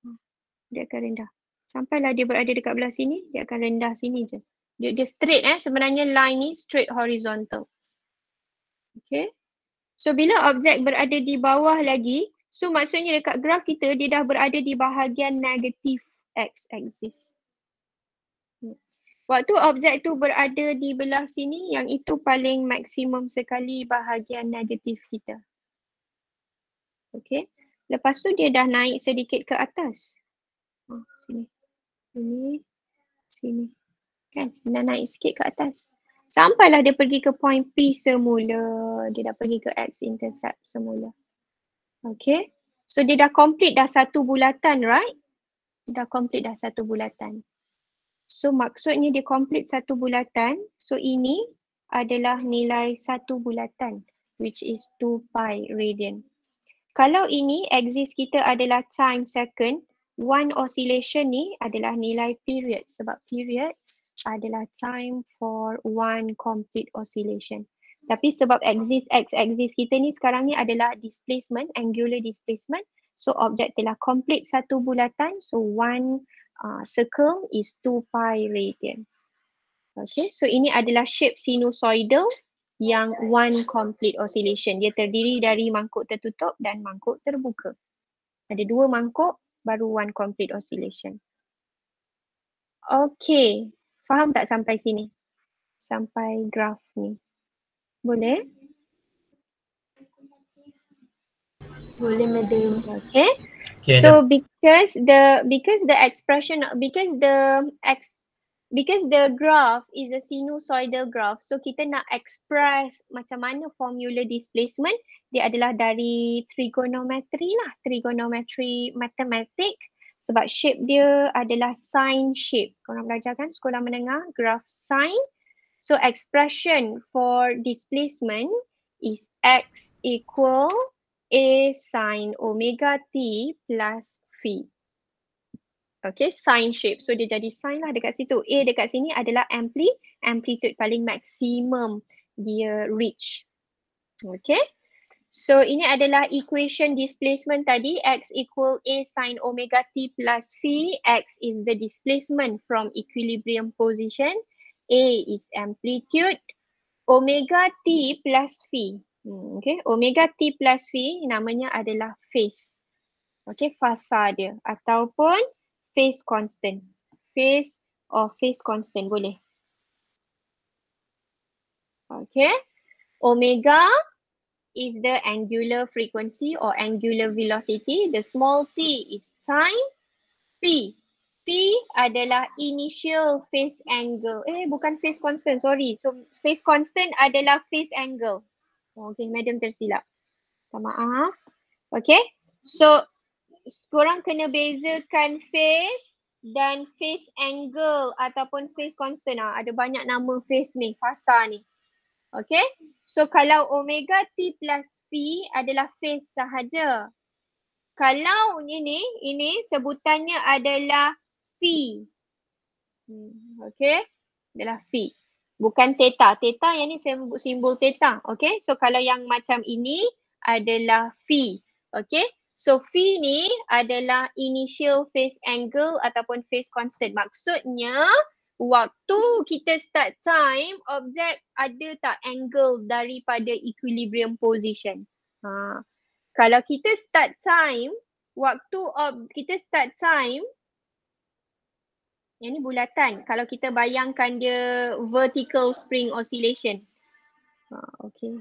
Hmm. Dia akan rendah. Sampailah dia berada dekat belah sini, dia akan rendah sini je. Dia, dia straight eh. Sebenarnya line ni straight horizontal. Okay. So bila objek berada di bawah lagi, So maksudnya dekat graf kita dia dah berada di bahagian negatif X axis. Waktu objek tu berada di belah sini yang itu paling maksimum sekali bahagian negatif kita. Okay. Lepas tu dia dah naik sedikit ke atas. Oh, sini. Sini. Sini. Kan? Dah naik sikit ke atas. Sampailah dia pergi ke point P semula. Dia dah pergi ke X intercept semula. Okay. So dia dah complete dah satu bulatan, right? Dah complete dah satu bulatan. So maksudnya dia complete satu bulatan. So ini adalah nilai satu bulatan which is 2 pi radian. Kalau ini axis kita adalah time second, one oscillation ni adalah nilai period sebab period adalah time for one complete oscillation tapi sebab axis x axis kita ni sekarang ni adalah displacement angular displacement so objek telah complete satu bulatan so one uh, circle is two pi radian okay so ini adalah shape sinusoidal yang one complete oscillation dia terdiri dari mangkuk tertutup dan mangkuk terbuka ada dua mangkuk baru one complete oscillation okay faham tak sampai sini sampai graf ni boleh? Boleh madam. Okay. okay so then. because the because the expression because the ex, because the graph is a sinusoidal graph. So kita nak express macam mana formula displacement dia adalah dari trigonometri lah, trigonometri matematik sebab shape dia adalah sine shape. Korang belajar kan sekolah menengah graph sine So expression for displacement is x equal a sine omega t plus phi. Okay, sine shape. So dia jadi sine lah dekat situ. A dekat sini adalah ampli, amplitude paling maksimum dia reach. Okay, so ini adalah equation displacement tadi. X equal A sine omega T plus phi. X is the displacement from equilibrium position. A is amplitude, omega T plus phi, Hmm, okay, omega T plus phi, namanya adalah phase. Okay, fasa dia ataupun phase constant. Phase or phase constant boleh. Okay, omega is the angular frequency or angular velocity. The small t is time, t. P adalah initial phase angle. Eh bukan phase constant, sorry. So phase constant adalah phase angle. Oh, okay, madam tersilap. Tak maaf. Okay, so korang kena bezakan phase dan phase angle ataupun phase constant ah. Ada banyak nama phase ni, fasa ni. Okay, so kalau omega T plus P adalah phase sahaja. Kalau ini, ini sebutannya adalah phi. Hmm, okay. Adalah phi. Bukan theta. Theta yang ni simbol, simbol theta. Okay. So kalau yang macam ini adalah phi. Okay. So phi ni adalah initial phase angle ataupun phase constant. Maksudnya waktu kita start time, objek ada tak angle daripada equilibrium position. Ha. Kalau kita start time, waktu ob- kita start time, yang ni bulatan. Kalau kita bayangkan dia vertical spring oscillation. Ha, okay.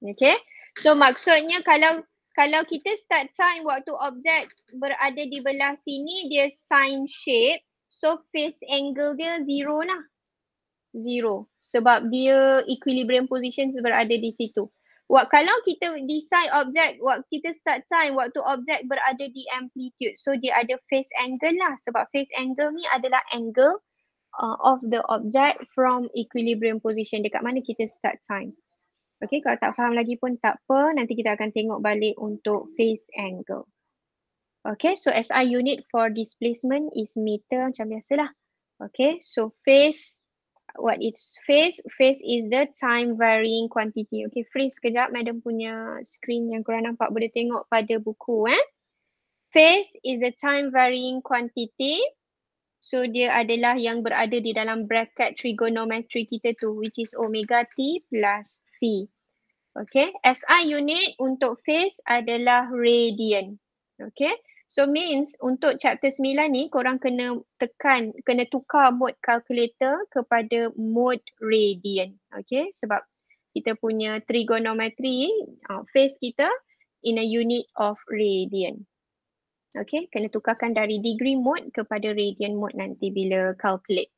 Okay. So maksudnya kalau kalau kita start time waktu objek berada di belah sini dia sign shape. So face angle dia zero lah. Zero. Sebab dia equilibrium position berada di situ. Wak, kalau kita design objek, wak, kita start time waktu objek berada di amplitude. So dia ada phase angle lah sebab phase angle ni adalah angle uh, of the object from equilibrium position dekat mana kita start time. Okay kalau tak faham lagi pun tak apa nanti kita akan tengok balik untuk phase angle. Okay so SI unit for displacement is meter macam biasalah. Okay so phase what it's phase. Phase is the time varying quantity. Okay, freeze sekejap. Madam punya screen yang korang nampak boleh tengok pada buku eh. Phase is a time varying quantity. So dia adalah yang berada di dalam bracket trigonometri kita tu which is omega t plus phi. Okay, SI unit untuk phase adalah radian. Okay, So means untuk chapter 9 ni korang kena tekan, kena tukar mode calculator kepada mode radian. Okay sebab kita punya trigonometri uh, face kita in a unit of radian. Okay kena tukarkan dari degree mode kepada radian mode nanti bila calculate.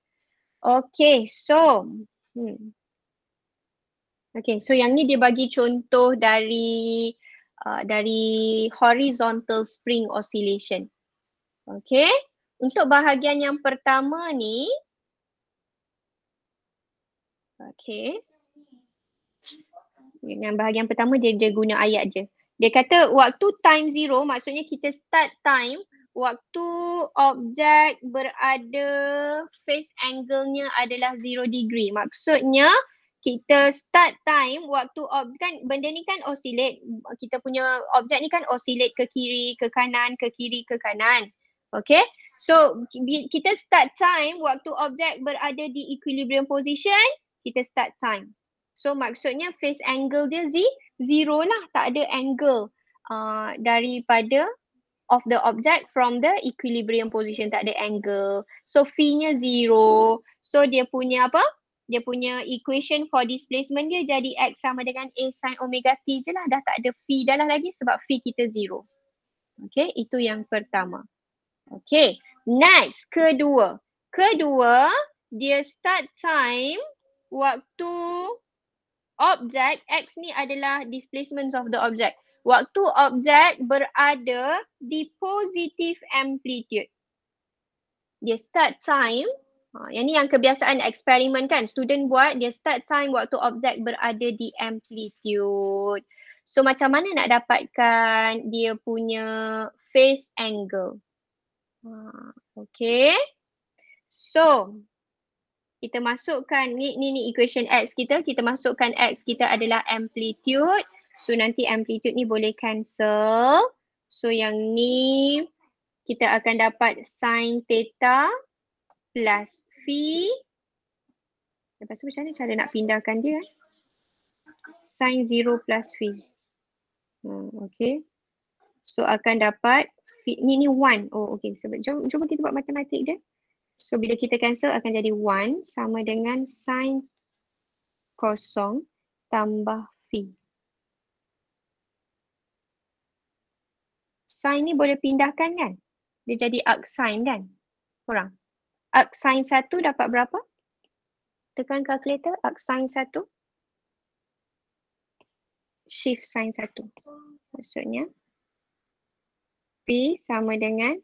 Okay so hmm. Okay so yang ni dia bagi contoh dari Uh, dari horizontal spring oscillation. Okay. Untuk bahagian yang pertama ni. Okay. Dengan bahagian pertama dia, dia guna ayat je. Dia kata waktu time zero maksudnya kita start time waktu objek berada face angle-nya adalah zero degree. Maksudnya kita start time waktu ob, kan benda ni kan oscillate kita punya objek ni kan oscillate ke kiri ke kanan ke kiri ke kanan okay so kita start time waktu objek berada di equilibrium position kita start time so maksudnya face angle dia z zero lah tak ada angle uh, daripada of the object from the equilibrium position tak ada angle so v nya zero so dia punya apa dia punya equation for displacement dia jadi x sama dengan a sin omega t je lah dah tak ada phi dah lah lagi sebab phi kita zero. Okay itu yang pertama. Okay next kedua. Kedua dia start time waktu objek x ni adalah displacement of the object. Waktu objek berada di positive amplitude. Dia start time Ha, yang ni yang kebiasaan eksperimen kan student buat dia start time waktu objek berada di amplitude. So macam mana nak dapatkan dia punya face angle. Ha, okay. So kita masukkan ni, ni ni equation x kita. Kita masukkan x kita adalah amplitude. So nanti amplitude ni boleh cancel. So yang ni kita akan dapat sin theta plus V. Lepas tu macam ni cara nak pindahkan dia? Eh? Sin 0 plus V. Hmm, okay. So akan dapat V ni ni 1. Oh okay. So, jom, jom kita buat matematik dia. So bila kita cancel akan jadi 1 sama dengan sin kosong tambah V. Sin ni boleh pindahkan kan? Dia jadi arc sin kan? Korang arc sin 1 dapat berapa? Tekan kalkulator, arc sin 1. Shift sin 1. Maksudnya P sama dengan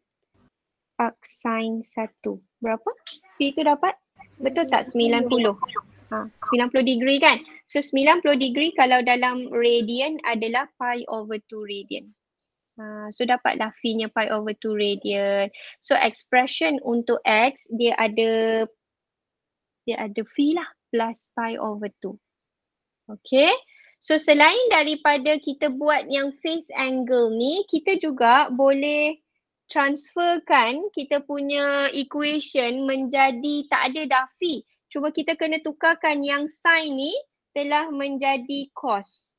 arc sin 1. Berapa? P tu dapat betul tak 90? Ha, 90 degree kan? So 90 degree kalau dalam radian adalah pi over 2 radian. Ah, so dapatlah phi nya pi over 2 radian. So expression untuk x dia ada dia ada phi lah plus pi over 2. Okay. So selain daripada kita buat yang face angle ni, kita juga boleh transferkan kita punya equation menjadi tak ada dah phi. Cuba kita kena tukarkan yang sign ni telah menjadi cos.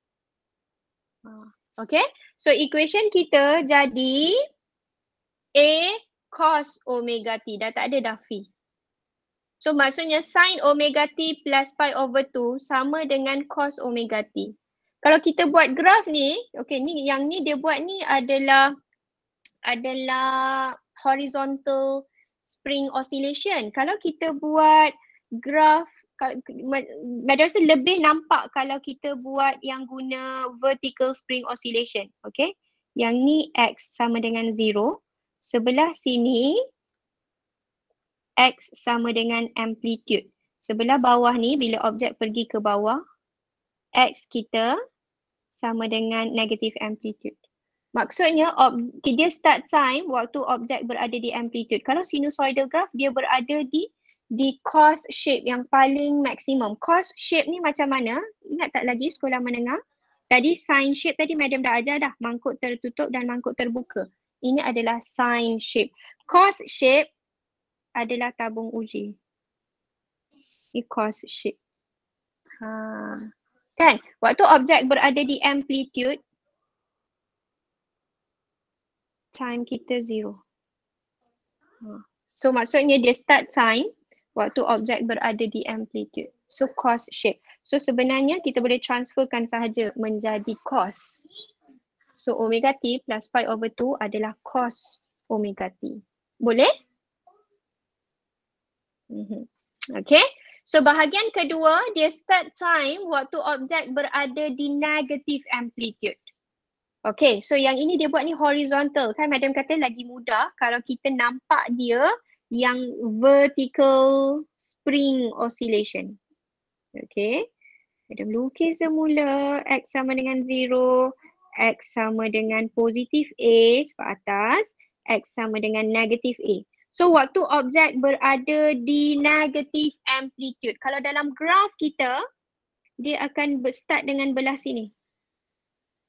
Ah, okay. So equation kita jadi A cos omega t. Dah tak ada dah phi. So maksudnya sin omega t plus pi over 2 sama dengan cos omega t. Kalau kita buat graf ni, okay ni yang ni dia buat ni adalah adalah horizontal spring oscillation. Kalau kita buat graf madrasah lebih nampak kalau kita buat yang guna vertical spring oscillation. Okay. Yang ni x sama dengan 0. Sebelah sini x sama dengan amplitude. Sebelah bawah ni bila objek pergi ke bawah x kita sama dengan negative amplitude. Maksudnya ob, dia start time waktu objek berada di amplitude. Kalau sinusoidal graph dia berada di di cos shape yang paling maksimum. Cos shape ni macam mana? Ingat tak lagi sekolah menengah? Tadi sine shape tadi madam dah ajar dah mangkuk tertutup dan mangkuk terbuka. Ini adalah sine shape. Cos shape adalah tabung uji. Ini cos shape. Ha. Kan? Waktu objek berada di amplitude time kita zero. Ha. So maksudnya dia start time waktu objek berada di amplitude. So cos shape. So sebenarnya kita boleh transferkan sahaja menjadi cos. So omega t plus pi over 2 adalah cos omega t. Boleh? Mhm. Okay. So bahagian kedua dia start time waktu objek berada di negative amplitude. Okay. So yang ini dia buat ni horizontal. Kan Madam kata lagi mudah kalau kita nampak dia yang vertical spring oscillation. Okay. Ada lukis semula x sama dengan 0, x sama dengan positif a sebab atas, x sama dengan negatif a. So waktu objek berada di negatif amplitude. Kalau dalam graf kita, dia akan start dengan belah sini.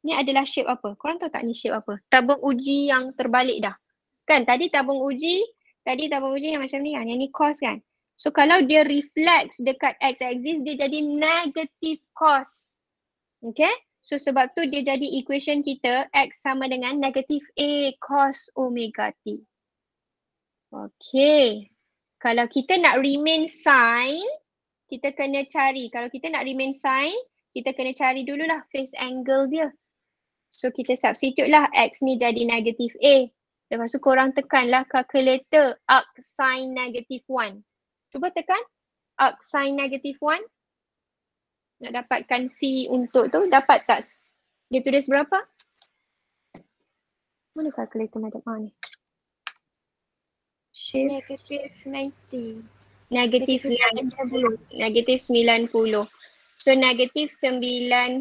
Ni adalah shape apa? Korang tahu tak ni shape apa? Tabung uji yang terbalik dah. Kan tadi tabung uji tadi tak apa yang macam ni kan, yang ni cost kan. So kalau dia reflex dekat X axis, dia jadi negative cost. Okay? So sebab tu dia jadi equation kita X sama dengan negative A cos omega T. Okay. Kalau kita nak remain sign, kita kena cari. Kalau kita nak remain sign, kita kena cari dululah phase angle dia. So kita substitute lah X ni jadi negative A. Lepas tu korang tekanlah calculator arc sine negative 1. Cuba tekan arc sine negative 1. Nak dapatkan phi untuk tu. Dapat tak? Dia tulis berapa? Mana calculator madam ah, ni? Shift. Negative 90. Negative, negative 90. 90. 90. So negative 90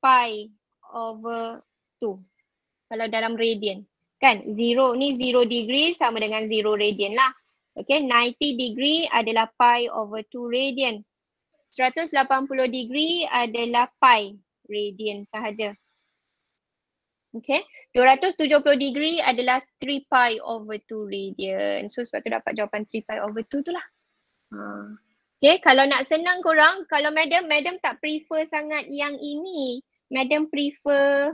pi over 2 kalau dalam radian kan 0 ni 0 degree sama dengan 0 radian lah okay 90 degree adalah pi over 2 radian 180 degree adalah pi radian sahaja okay 270 degree adalah 3 pi over 2 radian so sebab tu dapat jawapan 3 pi over 2 tu lah ha. okay kalau nak senang korang kalau madam madam tak prefer sangat yang ini Madam prefer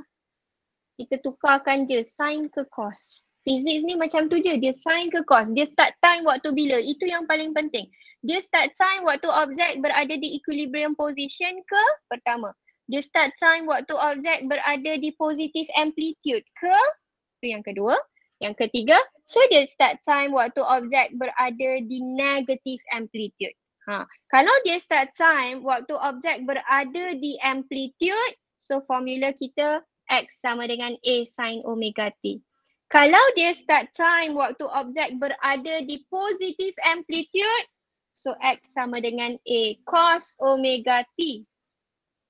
kita tukarkan je sign ke cos. Physics ni macam tu je, dia sign ke cos. Dia start time waktu bila, itu yang paling penting. Dia start time waktu objek berada di equilibrium position ke pertama. Dia start time waktu objek berada di positive amplitude ke itu yang kedua. Yang ketiga, so dia start time waktu objek berada di negative amplitude. Ha. Kalau dia start time waktu objek berada di amplitude So formula kita X sama dengan A sin omega T. Kalau dia start time waktu objek berada di positive amplitude, so X sama dengan A cos omega T.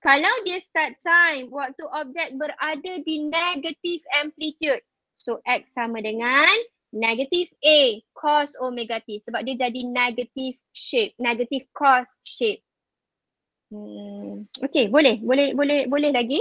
Kalau dia start time waktu objek berada di negative amplitude, so X sama dengan negative A cos omega T sebab dia jadi negative shape, negative cos shape. Hmm, okay, boleh. Boleh boleh boleh lagi?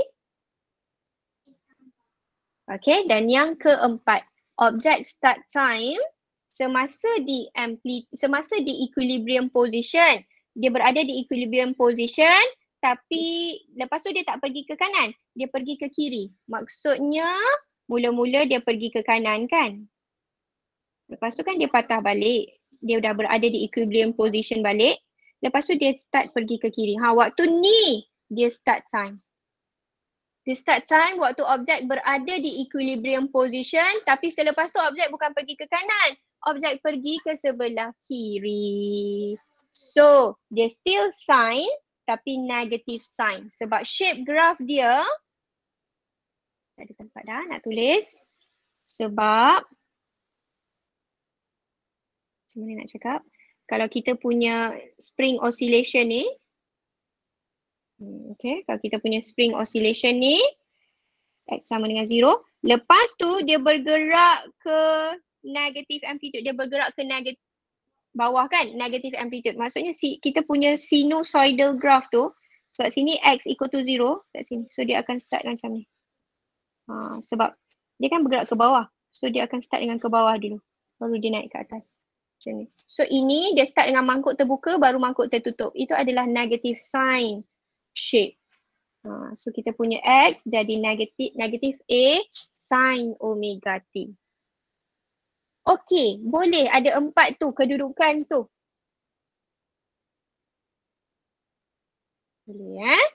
Okay, dan yang keempat, objek start time semasa di ampli semasa di equilibrium position. Dia berada di equilibrium position tapi lepas tu dia tak pergi ke kanan, dia pergi ke kiri. Maksudnya mula-mula dia pergi ke kanan kan? Lepas tu kan dia patah balik. Dia dah berada di equilibrium position balik. Lepas tu dia start pergi ke kiri. Ha waktu ni dia start time. Dia start time waktu objek berada di equilibrium position tapi selepas tu objek bukan pergi ke kanan. Objek pergi ke sebelah kiri. So dia still sign tapi negative sign sebab shape graph dia ada tempat dah nak tulis sebab macam mana nak cakap kalau kita punya spring oscillation ni hmm, okay, kalau kita punya spring oscillation ni X sama dengan 0 lepas tu dia bergerak ke negatif amplitude dia bergerak ke negatif bawah kan negatif amplitude maksudnya si, kita punya sinusoidal graph tu sebab sini X equal to 0 kat sini so dia akan start macam ni ha, sebab dia kan bergerak ke bawah so dia akan start dengan ke bawah dulu baru dia naik ke atas macam ni. So ini dia start dengan mangkuk terbuka baru mangkuk tertutup. Itu adalah negative sign shape. Ha, so kita punya X jadi negative negative A sin omega T. Okay boleh ada empat tu kedudukan tu. Boleh eh?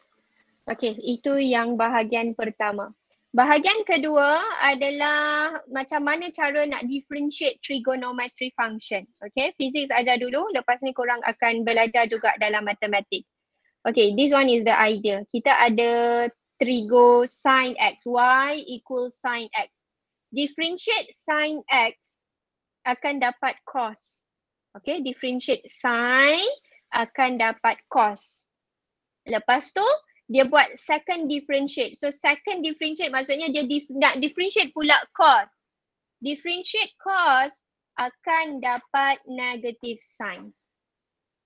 Okey, itu yang bahagian pertama. Bahagian kedua adalah macam mana cara nak differentiate trigonometry function. Okay, fizik ajar dulu. Lepas ni korang akan belajar juga dalam matematik. Okay, this one is the idea. Kita ada trigo sin x, y equals sin x. Differentiate sin x akan dapat cos. Okay, differentiate sin akan dapat cos. Lepas tu, dia buat second differentiate. So second differentiate maksudnya dia dif- nak differentiate pula cos. Differentiate cos akan dapat negative sign.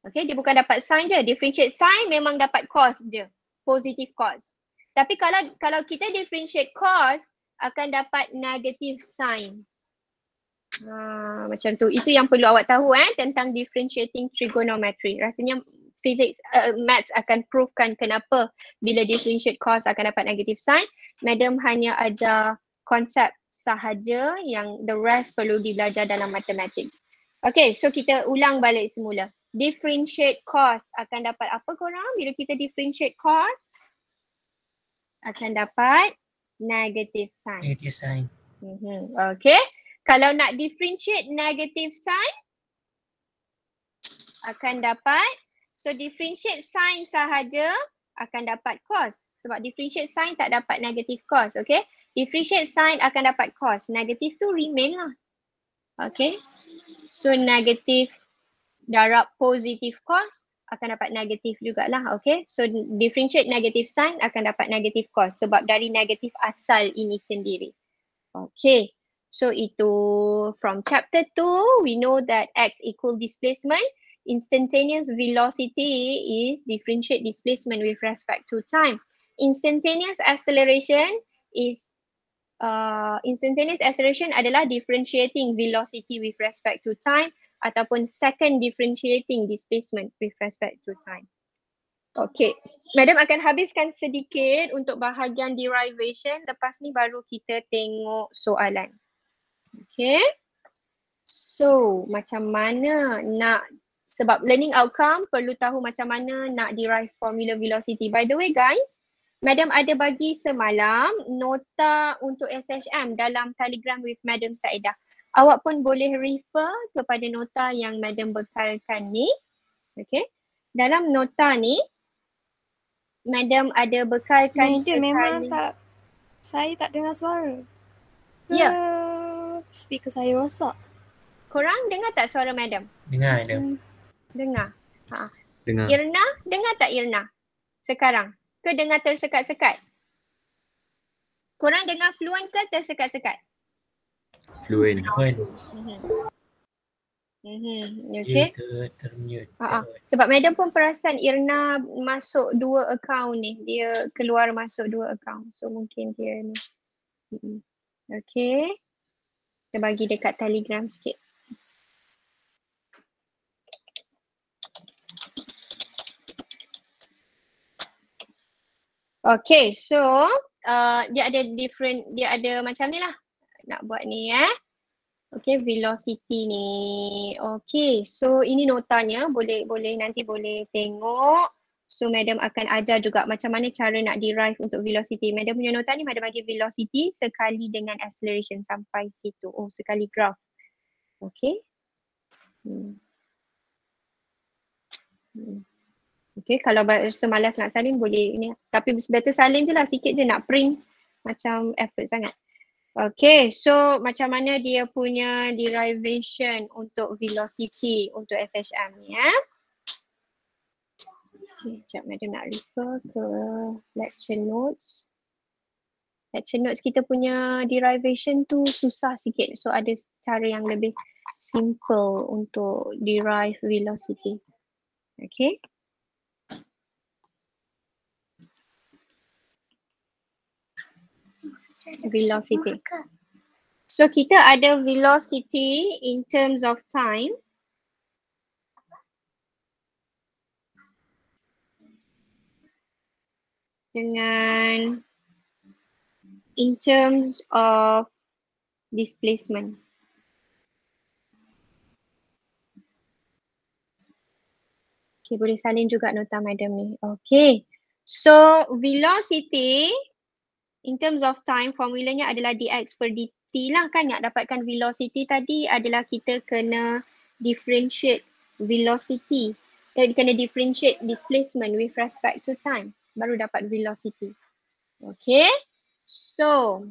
Okay dia bukan dapat sign je. Differentiate sign memang dapat cos je. Positive cos. Tapi kalau kalau kita differentiate cos akan dapat negative sign. Ha, macam tu. Itu yang perlu awak tahu eh tentang differentiating trigonometry. Rasanya physics uh, maths akan provekan kenapa bila differentiate cost akan dapat negative sign madam hanya ada konsep sahaja yang the rest perlu dibelajar dalam matematik Okay, so kita ulang balik semula differentiate cost akan dapat apa korang bila kita differentiate cost akan dapat negative sign negative sign mm-hmm. okey kalau nak differentiate negative sign akan dapat So differentiate sign sahaja akan dapat cos sebab differentiate sign tak dapat negatif cos okay. Differentiate sign akan dapat cos. Negatif tu remain lah. Okay. So negatif darab positif cos akan dapat negatif jugalah. Okay. So differentiate negative sign akan dapat negatif cos sebab dari negatif asal ini sendiri. Okay. So itu from chapter 2 we know that x equal displacement instantaneous velocity is differentiate displacement with respect to time. Instantaneous acceleration is uh, instantaneous acceleration adalah differentiating velocity with respect to time ataupun second differentiating displacement with respect to time. Okay, Madam akan habiskan sedikit untuk bahagian derivation. Lepas ni baru kita tengok soalan. Okay, so macam mana nak sebab learning outcome perlu tahu macam mana nak derive formula velocity. By the way guys, Madam ada bagi semalam nota untuk SHM dalam telegram with Madam Saidah. Awak pun boleh refer kepada nota yang Madam bekalkan ni. Okay. Dalam nota ni, Madam ada bekalkan Madam sekali. memang tak, saya tak dengar suara. Ya. Yeah. speaker saya rosak. Korang dengar tak suara Madam? Dengar, Madam. Hmm. Dengar. Ha. Dengar. Irna, dengar tak Irna? Sekarang. Ke dengar tersekat-sekat? Korang dengar fluent ke tersekat-sekat? Fluent. fluent. Mm-hmm. Okay. Ter-ter-ter-ter. Uh-uh. Ha, ha. Sebab madam pun perasan Irna masuk dua account ni. Dia keluar masuk dua account. So mungkin dia ni. Mhm. Okay. Kita bagi dekat telegram sikit. Okay, so uh, dia ada different, dia ada macam ni lah nak buat ni eh. Okay, velocity ni. Okay, so ini notanya boleh boleh nanti boleh tengok. So madam akan ajar juga macam mana cara nak derive untuk velocity. Madam punya nota ni madam bagi velocity sekali dengan acceleration sampai situ. Oh, sekali graph. Okay. Hmm. hmm. Okay, kalau rasa malas nak salin boleh ni. Tapi better salin je lah sikit je nak print macam effort sangat. Okay, so macam mana dia punya derivation untuk velocity untuk SHM ni eh? Sekejap okay, madam nak refer ke lecture notes. Lecture notes kita punya derivation tu susah sikit. So ada cara yang lebih simple untuk derive velocity. Okay. velocity. So kita ada velocity in terms of time. Dengan in terms of displacement. Okay, boleh salin juga nota madam ni. Okay. So, velocity in terms of time formulanya adalah dx per dt lah kan nak dapatkan velocity tadi adalah kita kena differentiate velocity dan eh, kena differentiate displacement with respect to time baru dapat velocity. Okay, so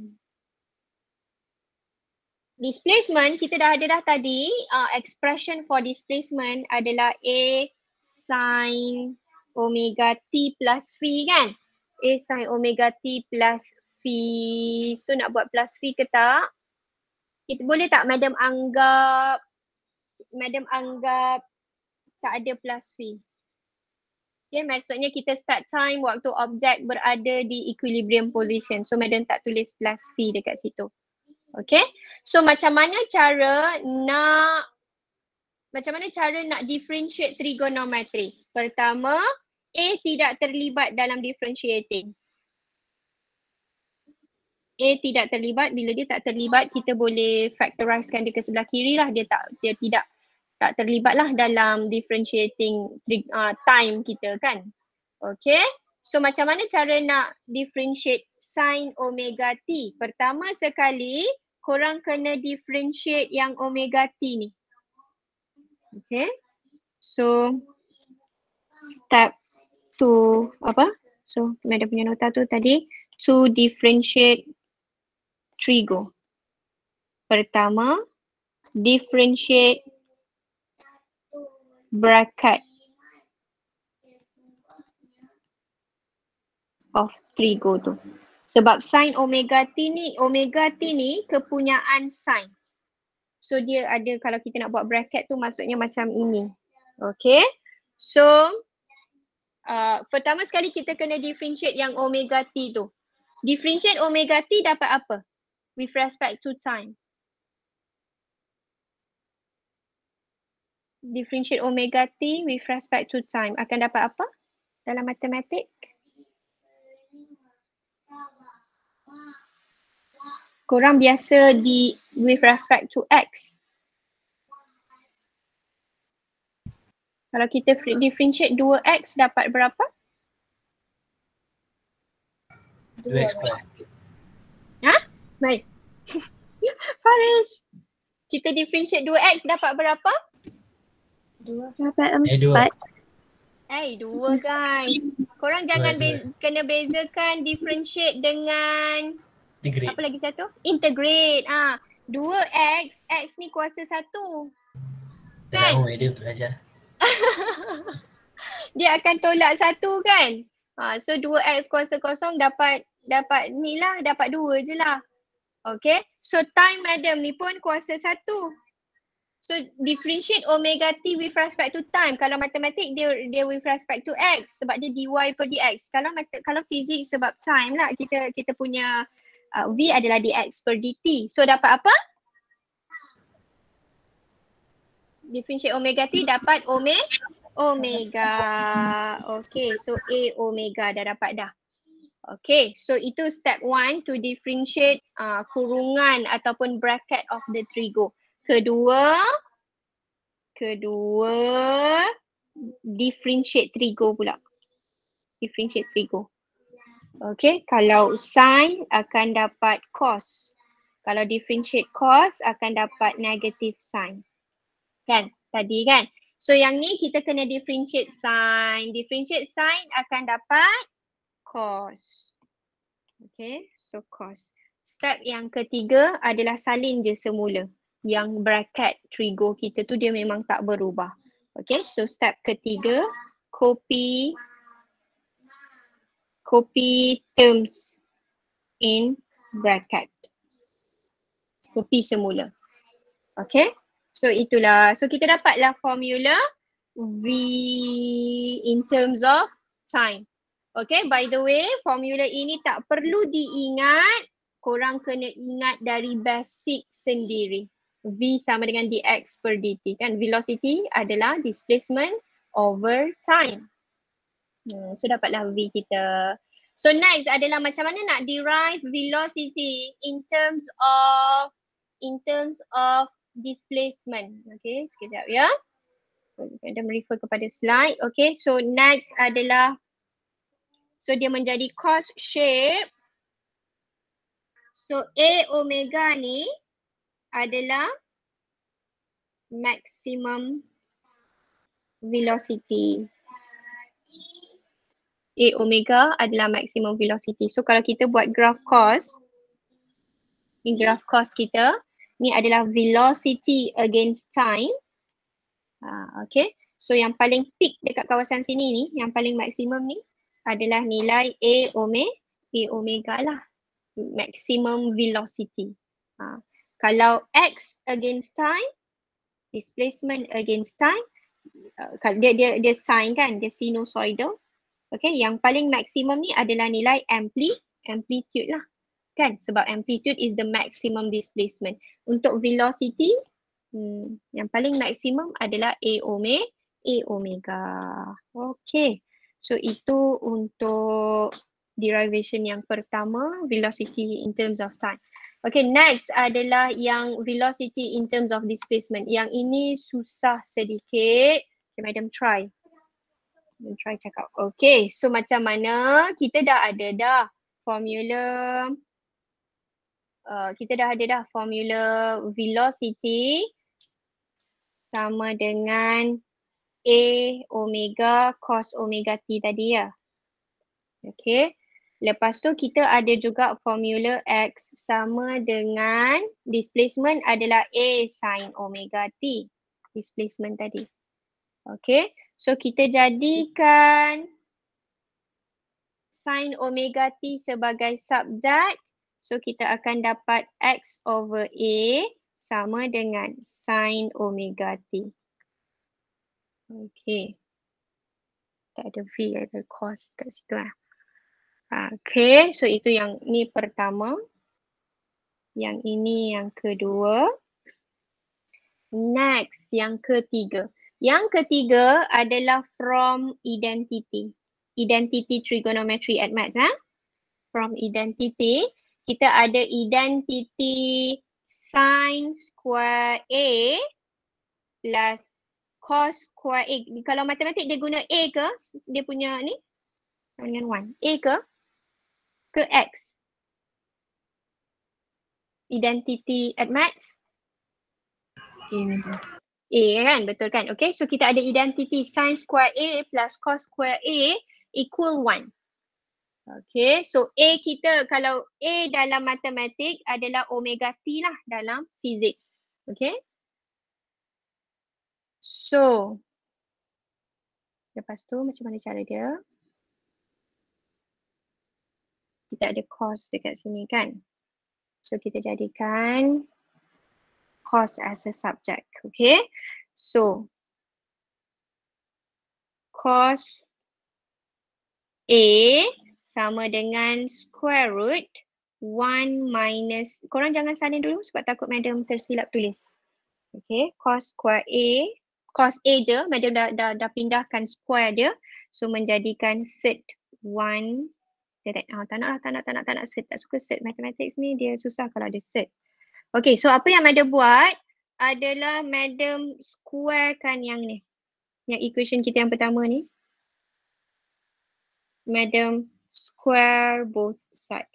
displacement kita dah ada dah tadi uh, expression for displacement adalah a sin omega t plus v kan? A sin omega t plus fee. So nak buat plus fee ke tak? Kita boleh tak madam anggap madam anggap tak ada plus fee. Okay, maksudnya kita start time waktu objek berada di equilibrium position. So madam tak tulis plus fee dekat situ. Okay. So macam mana cara nak macam mana cara nak differentiate trigonometri? Pertama, A tidak terlibat dalam differentiating. A tidak terlibat, bila dia tak terlibat kita boleh factorizekan dia ke sebelah kiri lah dia tak dia tidak tak terlibat lah dalam differentiating uh, time kita kan. Okay. So macam mana cara nak differentiate sin omega t? Pertama sekali korang kena differentiate yang omega t ni. Okay. So step to apa? So ada punya nota tu tadi to differentiate trigo. Pertama, differentiate bracket of trigo tu. Sebab sin omega t ni, omega t ni kepunyaan sin. So dia ada kalau kita nak buat bracket tu maksudnya macam ini. Okay. So uh, pertama sekali kita kena differentiate yang omega t tu. Differentiate omega t dapat apa? with respect to time. Differentiate omega t with respect to time. Akan dapat apa dalam matematik? Korang biasa di with respect to x. Kalau kita differentiate 2x dapat berapa? 2x plus. Baik. Faris. Kita differentiate 2x dapat berapa? 2 dapat 4. Eh hey, eh, 2 guys. Korang jangan be- kena bezakan differentiate dengan integrate. Apa lagi satu? Integrate. Ah, ha. 2x x ni kuasa 1. Kan? Tak eh, dia belajar. dia akan tolak satu kan? Ha, so 2x kuasa kosong dapat dapat ni lah, dapat 2 je lah. Okay. So time madam ni pun kuasa satu. So differentiate omega t with respect to time. Kalau matematik dia dia with respect to x sebab dia dy per dx. Kalau kalau fizik sebab time lah kita kita punya uh, v adalah dx per dt. So dapat apa? Differentiate omega t dapat omega omega. Okay, so A omega dah dapat dah. Okay, so itu step one to differentiate uh, kurungan ataupun bracket of the trigo. Kedua, kedua, differentiate trigo pula. Differentiate trigo. Okay, kalau sine akan dapat cos. Kalau differentiate cos akan dapat negative sine. Kan, tadi kan. So yang ni kita kena differentiate sine. Differentiate sine akan dapat cost. Okay, so cost. Step yang ketiga adalah salin dia semula. Yang bracket trigo kita tu dia memang tak berubah. Okay, so step ketiga copy copy terms in bracket. Copy semula. Okay, so itulah. So kita dapatlah formula V in terms of time. Okay, by the way, formula ini tak perlu diingat. Korang kena ingat dari basic sendiri. V sama dengan dx per dt kan. Velocity adalah displacement over time. Hmm, so dapatlah V kita. So next adalah macam mana nak derive velocity in terms of in terms of displacement. Okay, sekejap ya. Ada merefer kepada slide. Okay, so next adalah So dia menjadi cos shape. So A omega ni adalah maximum velocity. A omega adalah maximum velocity. So kalau kita buat graph cos, ni graph cos kita, ni adalah velocity against time. Ha, okay, so yang paling peak dekat kawasan sini ni, yang paling maksimum ni adalah nilai A omega, A omega lah. Maximum velocity. Ha. Kalau X against time, displacement against time, uh, dia, dia, dia sign kan, dia sinusoidal. Okay, yang paling maximum ni adalah nilai ampli, amplitude lah. Kan, sebab amplitude is the maximum displacement. Untuk velocity, hmm, yang paling maximum adalah A omega. A omega. Okay. So itu untuk derivation yang pertama, velocity in terms of time. Okay, next adalah yang velocity in terms of displacement. Yang ini susah sedikit. Okay, madam try. Madam try cakap. Okay, so macam mana kita dah ada dah formula Uh, kita dah ada dah formula velocity sama dengan A omega cos omega T tadi ya. Okay. Lepas tu kita ada juga formula X sama dengan displacement adalah A sin omega T. Displacement tadi. Okay. So kita jadikan sin omega T sebagai subjek. So kita akan dapat X over A sama dengan sin omega T. Okay. Tak ada V, ada cost kat situ lah. Ah, okay, so itu yang ni pertama. Yang ini yang kedua. Next, yang ketiga. Yang ketiga adalah from identity. Identity trigonometry at maths. Ha? From identity, kita ada identity sine square A plus cos square A. Kalau matematik dia guna A ke, dia punya ni. Dengan 1. A ke? Ke X. Identity at max. A A kan? Betul kan? Okay. So kita ada identity sin square A plus cos square A equal 1. Okay. So A kita kalau A dalam matematik adalah omega T lah dalam physics. Okay. So, lepas tu macam mana cara dia? Kita ada cost dekat sini kan? So kita jadikan cost as a subject, okay? So, cost A sama dengan square root 1 minus, korang jangan salin dulu sebab takut madam tersilap tulis. Okay, cos square A cos A je, madam dah, dah, dah pindahkan square dia. So menjadikan set 1. Jadi, oh, tak nak, lah, tak nak, tak nak, tak nak set. Tak suka set matematik ni, dia susah kalau ada set. Okay, so apa yang madam buat adalah madam square kan yang ni. Yang equation kita yang pertama ni. Madam square both side.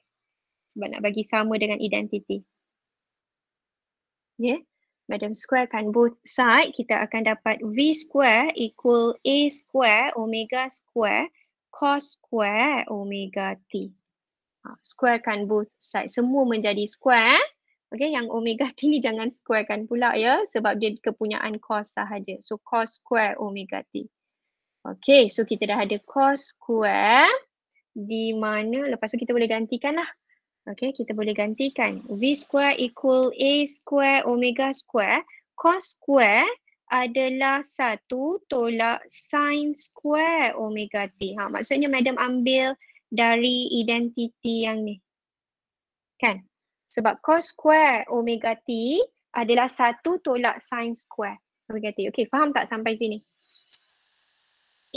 Sebab nak bagi sama dengan identity. Yeah. Madam square kan both side kita akan dapat V square equal A square omega square cos square omega T. Ha, square kan both side. Semua menjadi square. Okay yang omega T ni jangan square kan pula ya sebab dia kepunyaan cos sahaja. So cos square omega T. Okay so kita dah ada cos square di mana lepas tu kita boleh gantikan lah. Okay, kita boleh gantikan. V square equal A square omega square. Cos square adalah satu tolak sin square omega T. Ha, maksudnya madam ambil dari identiti yang ni. Kan? Sebab cos square omega T adalah satu tolak sin square omega T. Okay, faham tak sampai sini?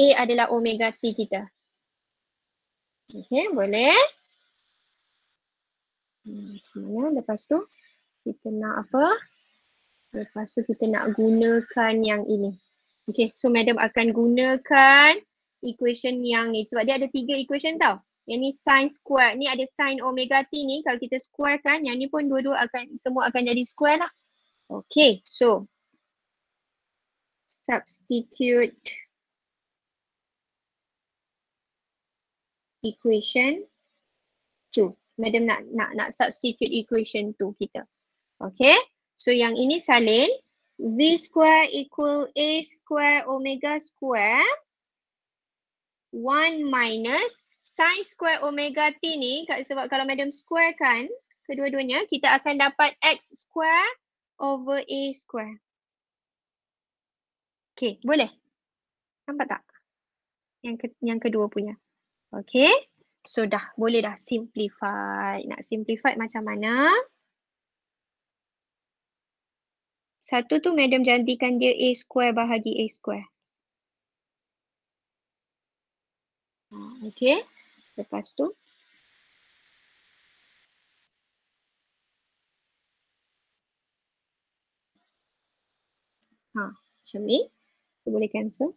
A adalah omega T kita. Okay, boleh. Mana? Lepas tu kita nak apa? Lepas tu kita nak gunakan yang ini. Okay, so madam akan gunakan equation yang ni. Sebab dia ada tiga equation tau. Yang ni sin square. Ni ada sin omega t ni. Kalau kita square kan, yang ni pun dua-dua akan, semua akan jadi square lah. Okay, so. Substitute equation madam nak nak nak substitute equation tu kita. Okay. So yang ini salin. V square equal A square omega square. one minus sin square omega T ni sebab kalau madam square kan kedua-duanya kita akan dapat X square over A square. Okay boleh? Nampak tak? Yang, ke yang kedua punya. Okay. So dah boleh dah simplify. Nak simplify macam mana? Satu tu madam jantikan dia A square bahagi A square. Ha, okay. Lepas tu. Ha, macam ni. Kita boleh cancel.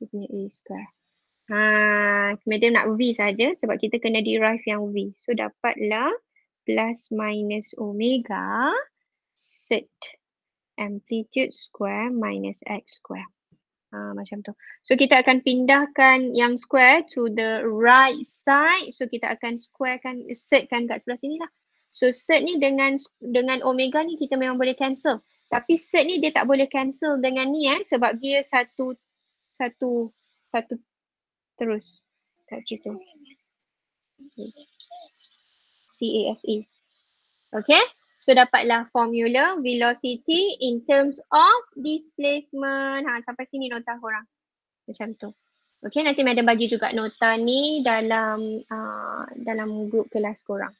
Kita punya A square. Ha, ah, kemudian nak V saja sebab kita kena derive yang V. So dapatlah plus minus omega set amplitude square minus x square. Ha, macam tu. So kita akan pindahkan yang square to the right side. So kita akan squarekan, kan kat sebelah sini lah. So set ni dengan dengan omega ni kita memang boleh cancel. Tapi set ni dia tak boleh cancel dengan ni eh sebab dia satu satu satu terus kat situ. CASA. E. Okay. So dapatlah formula velocity in terms of displacement. Ha, sampai sini nota korang. Macam tu. Okay nanti madam bagi juga nota ni dalam uh, dalam grup kelas korang.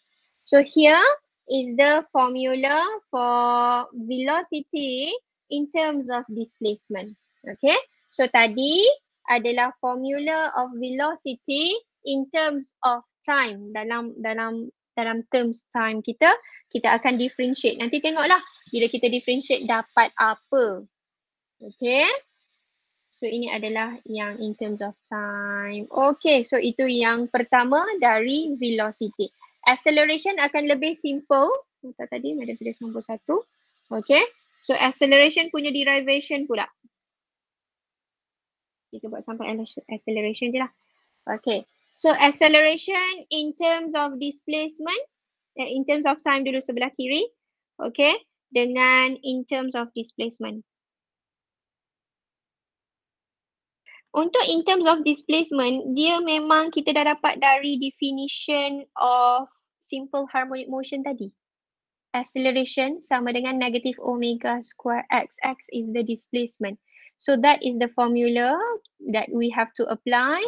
So here is the formula for velocity in terms of displacement. Okay. So tadi adalah formula of velocity in terms of time dalam dalam dalam terms time kita kita akan differentiate nanti tengoklah bila kita differentiate dapat apa okey so ini adalah yang in terms of time okey so itu yang pertama dari velocity acceleration akan lebih simple kata tadi ada video satu okey so acceleration punya derivation pula kita buat sampai acceleration je lah. Okay. So acceleration in terms of displacement, in terms of time dulu sebelah kiri. Okay. Dengan in terms of displacement. Untuk in terms of displacement, dia memang kita dah dapat dari definition of simple harmonic motion tadi. Acceleration sama dengan negative omega square x. x is the displacement. So that is the formula that we have to apply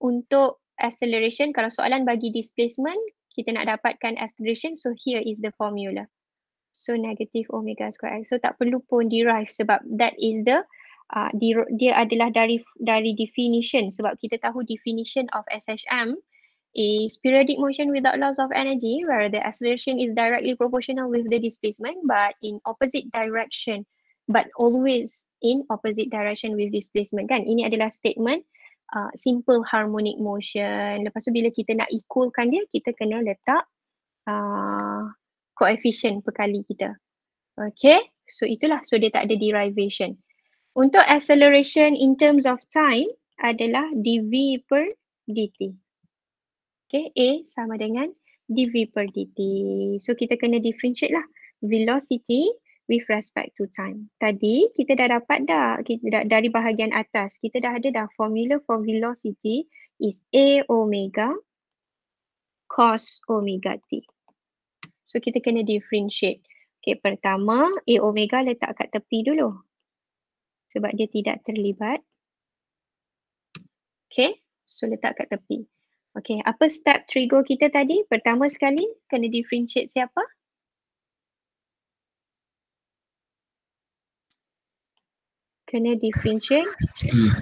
untuk acceleration. Kalau soalan bagi displacement, kita nak dapatkan acceleration. So here is the formula. So negative omega square. x. So tak perlu pun derive sebab that is the uh, dia, dia adalah dari dari definition sebab kita tahu definition of SHM is periodic motion without loss of energy where the acceleration is directly proportional with the displacement but in opposite direction but always in opposite direction with displacement kan ini adalah statement uh, simple harmonic motion lepas tu bila kita nak equalkan dia kita kena letak uh, coefficient perkali kita okay so itulah so dia tak ada derivation untuk acceleration in terms of time adalah dv per dt okay a sama dengan dv per dt so kita kena differentiate lah velocity with respect to time. Tadi kita dah dapat dah, kita dari bahagian atas kita dah ada dah formula for velocity is A omega cos omega t. So kita kena differentiate. Okay pertama A omega letak kat tepi dulu sebab dia tidak terlibat. Okay so letak kat tepi. Okay apa step trigo kita tadi? Pertama sekali kena differentiate siapa? kena differentiate T. Hmm.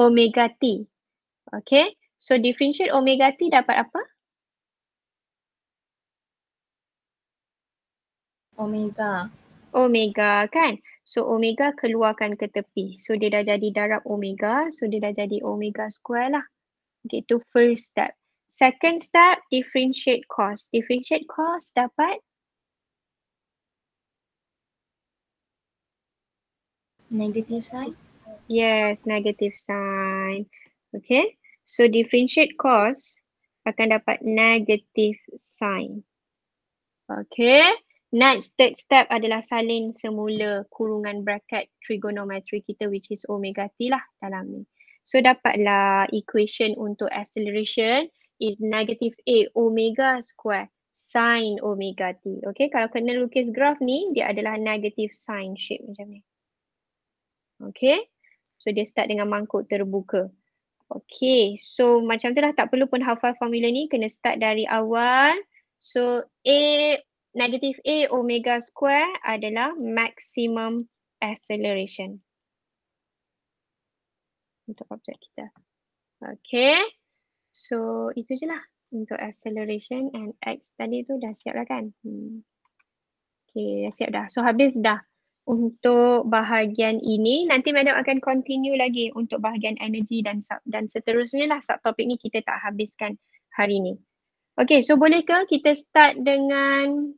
omega T. Okay. So differentiate omega T dapat apa? Omega. Omega kan? So omega keluarkan ke tepi. So dia dah jadi darab omega. So dia dah jadi omega square lah. Okay tu first step. Second step differentiate cos. Differentiate cos dapat negative sign yes negative sign okay so differentiate cos akan dapat negative sign okay next step step adalah salin semula kurungan bracket trigonometri kita which is omega t lah dalam ni so dapatlah equation untuk acceleration is negative a omega square sine omega t okay kalau kena lukis graf ni dia adalah negative sine shape macam ni Okay. So dia start dengan mangkuk terbuka. Okay. So macam tu lah tak perlu pun hafal formula ni. Kena start dari awal. So A, negative A omega square adalah maximum acceleration. Untuk objek kita. Okay. So itu je lah untuk acceleration and X tadi tu dah siap lah kan. Hmm. Okay dah siap dah. So habis dah untuk bahagian ini. Nanti Madam akan continue lagi untuk bahagian energi dan dan seterusnya lah topik ni kita tak habiskan hari ni. Okay, so bolehkah kita start dengan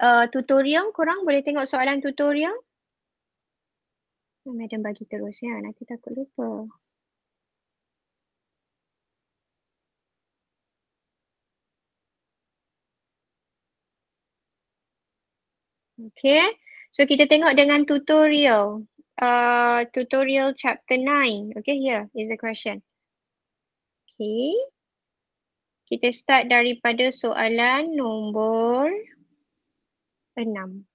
uh, tutorial? Korang boleh tengok soalan tutorial? Hmm, madam bagi terus ya, nanti takut lupa. Okay. So kita tengok dengan tutorial. Uh, tutorial chapter 9. Okay, here is the question. Okay. Kita start daripada soalan nombor 6.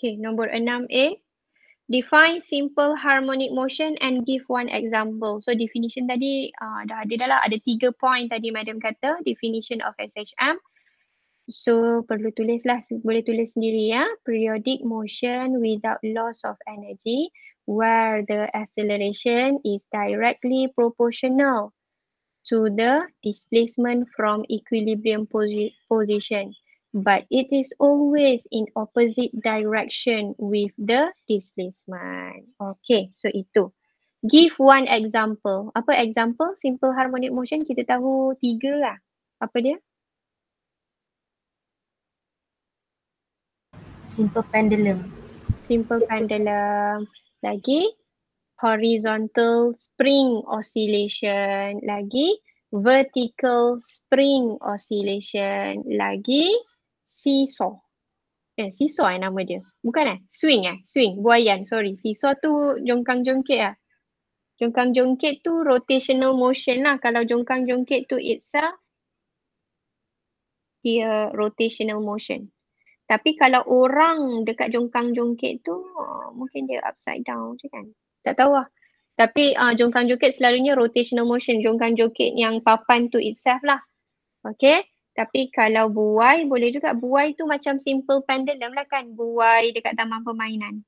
Okay, nombor 6A. Eh? define simple harmonic motion and give one example. So definition tadi uh, dah ada dah lah. Ada tiga point tadi madam kata definition of SHM. So perlu tulis lah, boleh tulis sendiri ya. Periodic motion without loss of energy where the acceleration is directly proportional to the displacement from equilibrium posi position but it is always in opposite direction with the displacement. Okay, so itu. Give one example. Apa example? Simple harmonic motion kita tahu tiga lah. Apa dia? Simple pendulum. Simple pendulum. Lagi horizontal spring oscillation. Lagi vertical spring oscillation. Lagi seesaw. Eh, seesaw eh nama dia. Bukan eh? Swing eh? Swing. Buayan. Sorry. Seesaw tu jongkang jongkit lah. Jongkang jongkit tu rotational motion lah. Kalau jongkang jongkit tu itself, dia rotational motion. Tapi kalau orang dekat jongkang jongkit tu, oh, mungkin dia upside down je kan? Tak tahu lah. Tapi uh, ah, jongkang jongkit selalunya rotational motion. Jongkang jongkit yang papan tu itself lah. Okay. Tapi kalau buai boleh juga buai tu macam simple pendulum lah kan buai dekat taman permainan.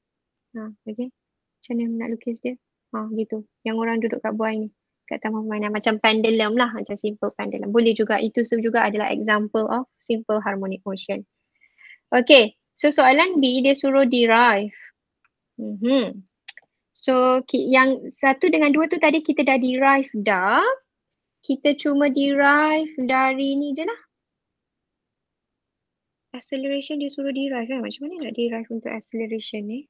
Ha okey. Macam mana nak lukis dia? Ha gitu. Yang orang duduk kat buai ni kat taman permainan macam pendulum lah macam simple pendulum. Boleh juga itu juga adalah example of simple harmonic motion. Okey. So soalan B dia suruh derive. Mm-hmm. So yang satu dengan dua tu tadi kita dah derive dah. Kita cuma derive dari ni je lah acceleration dia suruh derive kan macam mana nak derive untuk acceleration ni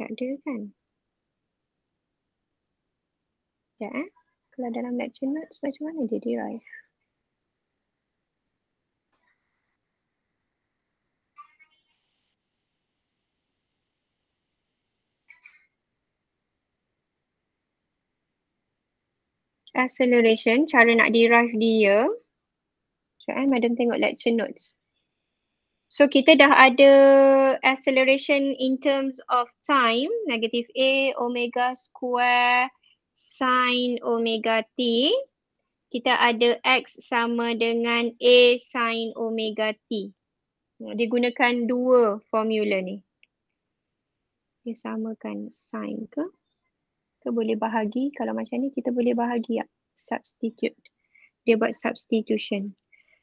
tak ada kan sekejap eh kalau dalam lecture notes macam mana dia derive acceleration, cara nak derive dia. Sekejap eh, Madam tengok lecture notes. So kita dah ada acceleration in terms of time, negative A omega square sine omega T. Kita ada X sama dengan A sine omega T. Dia gunakan dua formula ni. Dia samakan sine ke? ke boleh bahagi kalau macam ni kita boleh bahagi ya. substitute dia buat substitution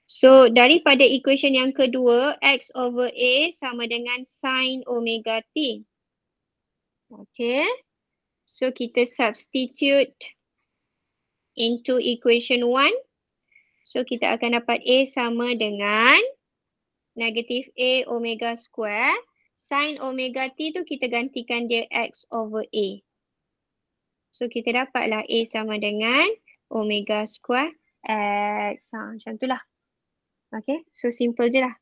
so daripada equation yang kedua x over a sama dengan sin omega t okay so kita substitute into equation 1 so kita akan dapat a sama dengan negatif a omega square sin omega t tu kita gantikan dia x over a. So kita dapatlah A sama dengan omega square X. Ha, macam lah, Okay. So simple je lah.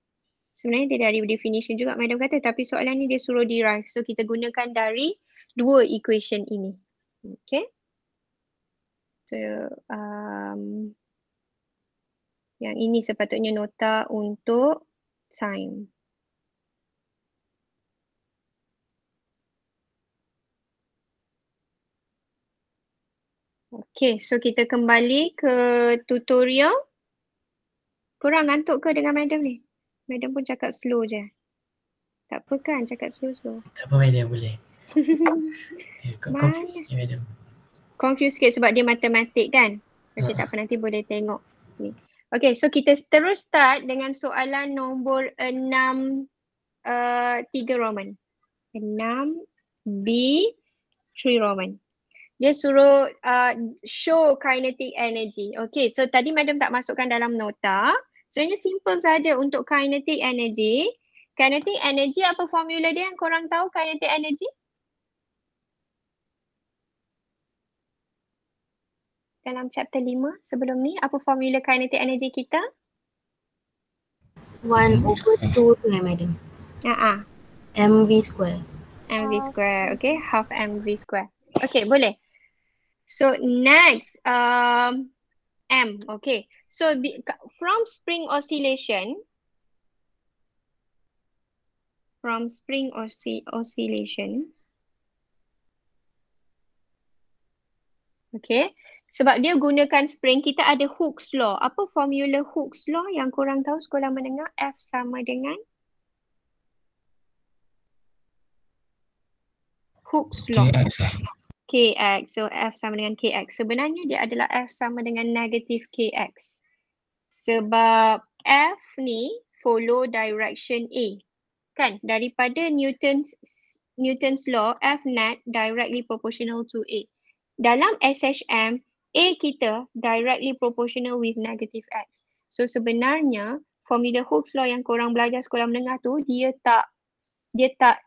Sebenarnya dia dari definition juga Madam kata. Tapi soalan ni dia suruh derive. So kita gunakan dari dua equation ini. Okay. So, um, yang ini sepatutnya nota untuk time. Okay, so kita kembali ke tutorial. Kurang ngantuk ke dengan madam ni? Madam pun cakap slow je. Tak apa kan cakap slow-slow. Tak apa madam boleh. Eh, confused sikit madam. Confused sikit sebab dia matematik kan? Okay, uh-huh. tak apa ah. nanti boleh tengok. Ni. Okay, so kita terus start dengan soalan nombor 6 uh, 3 Roman. 6 B 3 Roman dia suruh uh, show kinetic energy. Okay, so tadi madam tak masukkan dalam nota. Sebenarnya simple saja untuk kinetic energy. Kinetic energy apa formula dia yang korang tahu kinetic energy? Dalam chapter 5 sebelum ni apa formula kinetic energy kita? 1 over 2 lah madam. Ya ah. MV square. MV square. Okay, half MV square. Okay, boleh. So next, um, M. Okay. So the, from spring oscillation, from spring osc oscillation. Okay. Sebab dia gunakan spring, kita ada Hooke's Law. Apa formula Hooke's Law yang korang tahu sekolah menengah? F sama dengan? Hooke's Law kx. So f sama dengan kx. Sebenarnya dia adalah f sama dengan negatif kx. Sebab f ni follow direction A. Kan? Daripada Newton's Newton's law, f net directly proportional to A. Dalam SHM, A kita directly proportional with negative x. So sebenarnya formula Hooke's law yang korang belajar sekolah menengah tu dia tak dia tak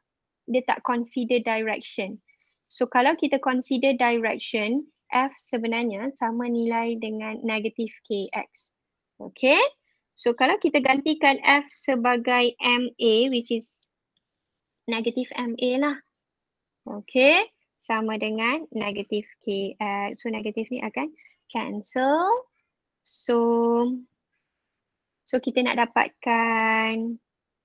dia tak consider direction. So kalau kita consider direction, F sebenarnya sama nilai dengan negatif KX. Okay. So kalau kita gantikan F sebagai MA which is negatif MA lah. Okay. Sama dengan negatif KX. So negatif ni akan cancel. So so kita nak dapatkan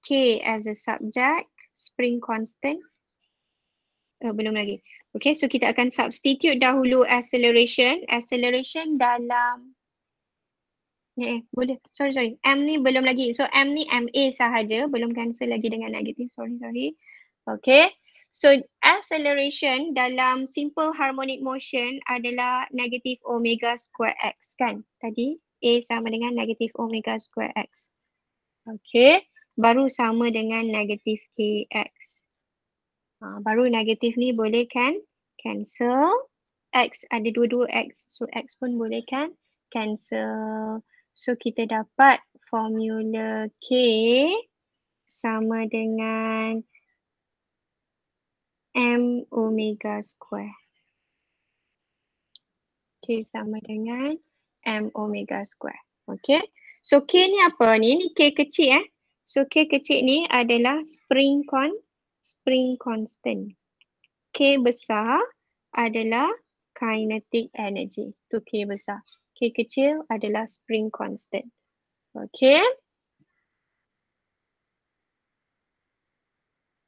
K as a subject, spring constant uh, belum lagi. Okay, so kita akan substitute dahulu acceleration. Acceleration dalam Yeah, ya, yeah, boleh. Sorry, sorry. M ni belum lagi. So M ni m a sahaja. Belum cancel lagi dengan negatif. Sorry, sorry. Okay. So acceleration dalam simple harmonic motion adalah negatif omega square X kan? Tadi A sama dengan negatif omega square X. Okay. Baru sama dengan negatif k x. Ha, baru negatif ni boleh kan cancel. X ada dua-dua X. So X pun boleh kan cancel. So kita dapat formula K sama dengan M omega square. K sama dengan M omega square. Okay. So K ni apa ni? Ni K kecil eh. So K kecil ni adalah spring constant spring constant. K besar adalah kinetic energy. Itu K besar. K kecil adalah spring constant. Okay.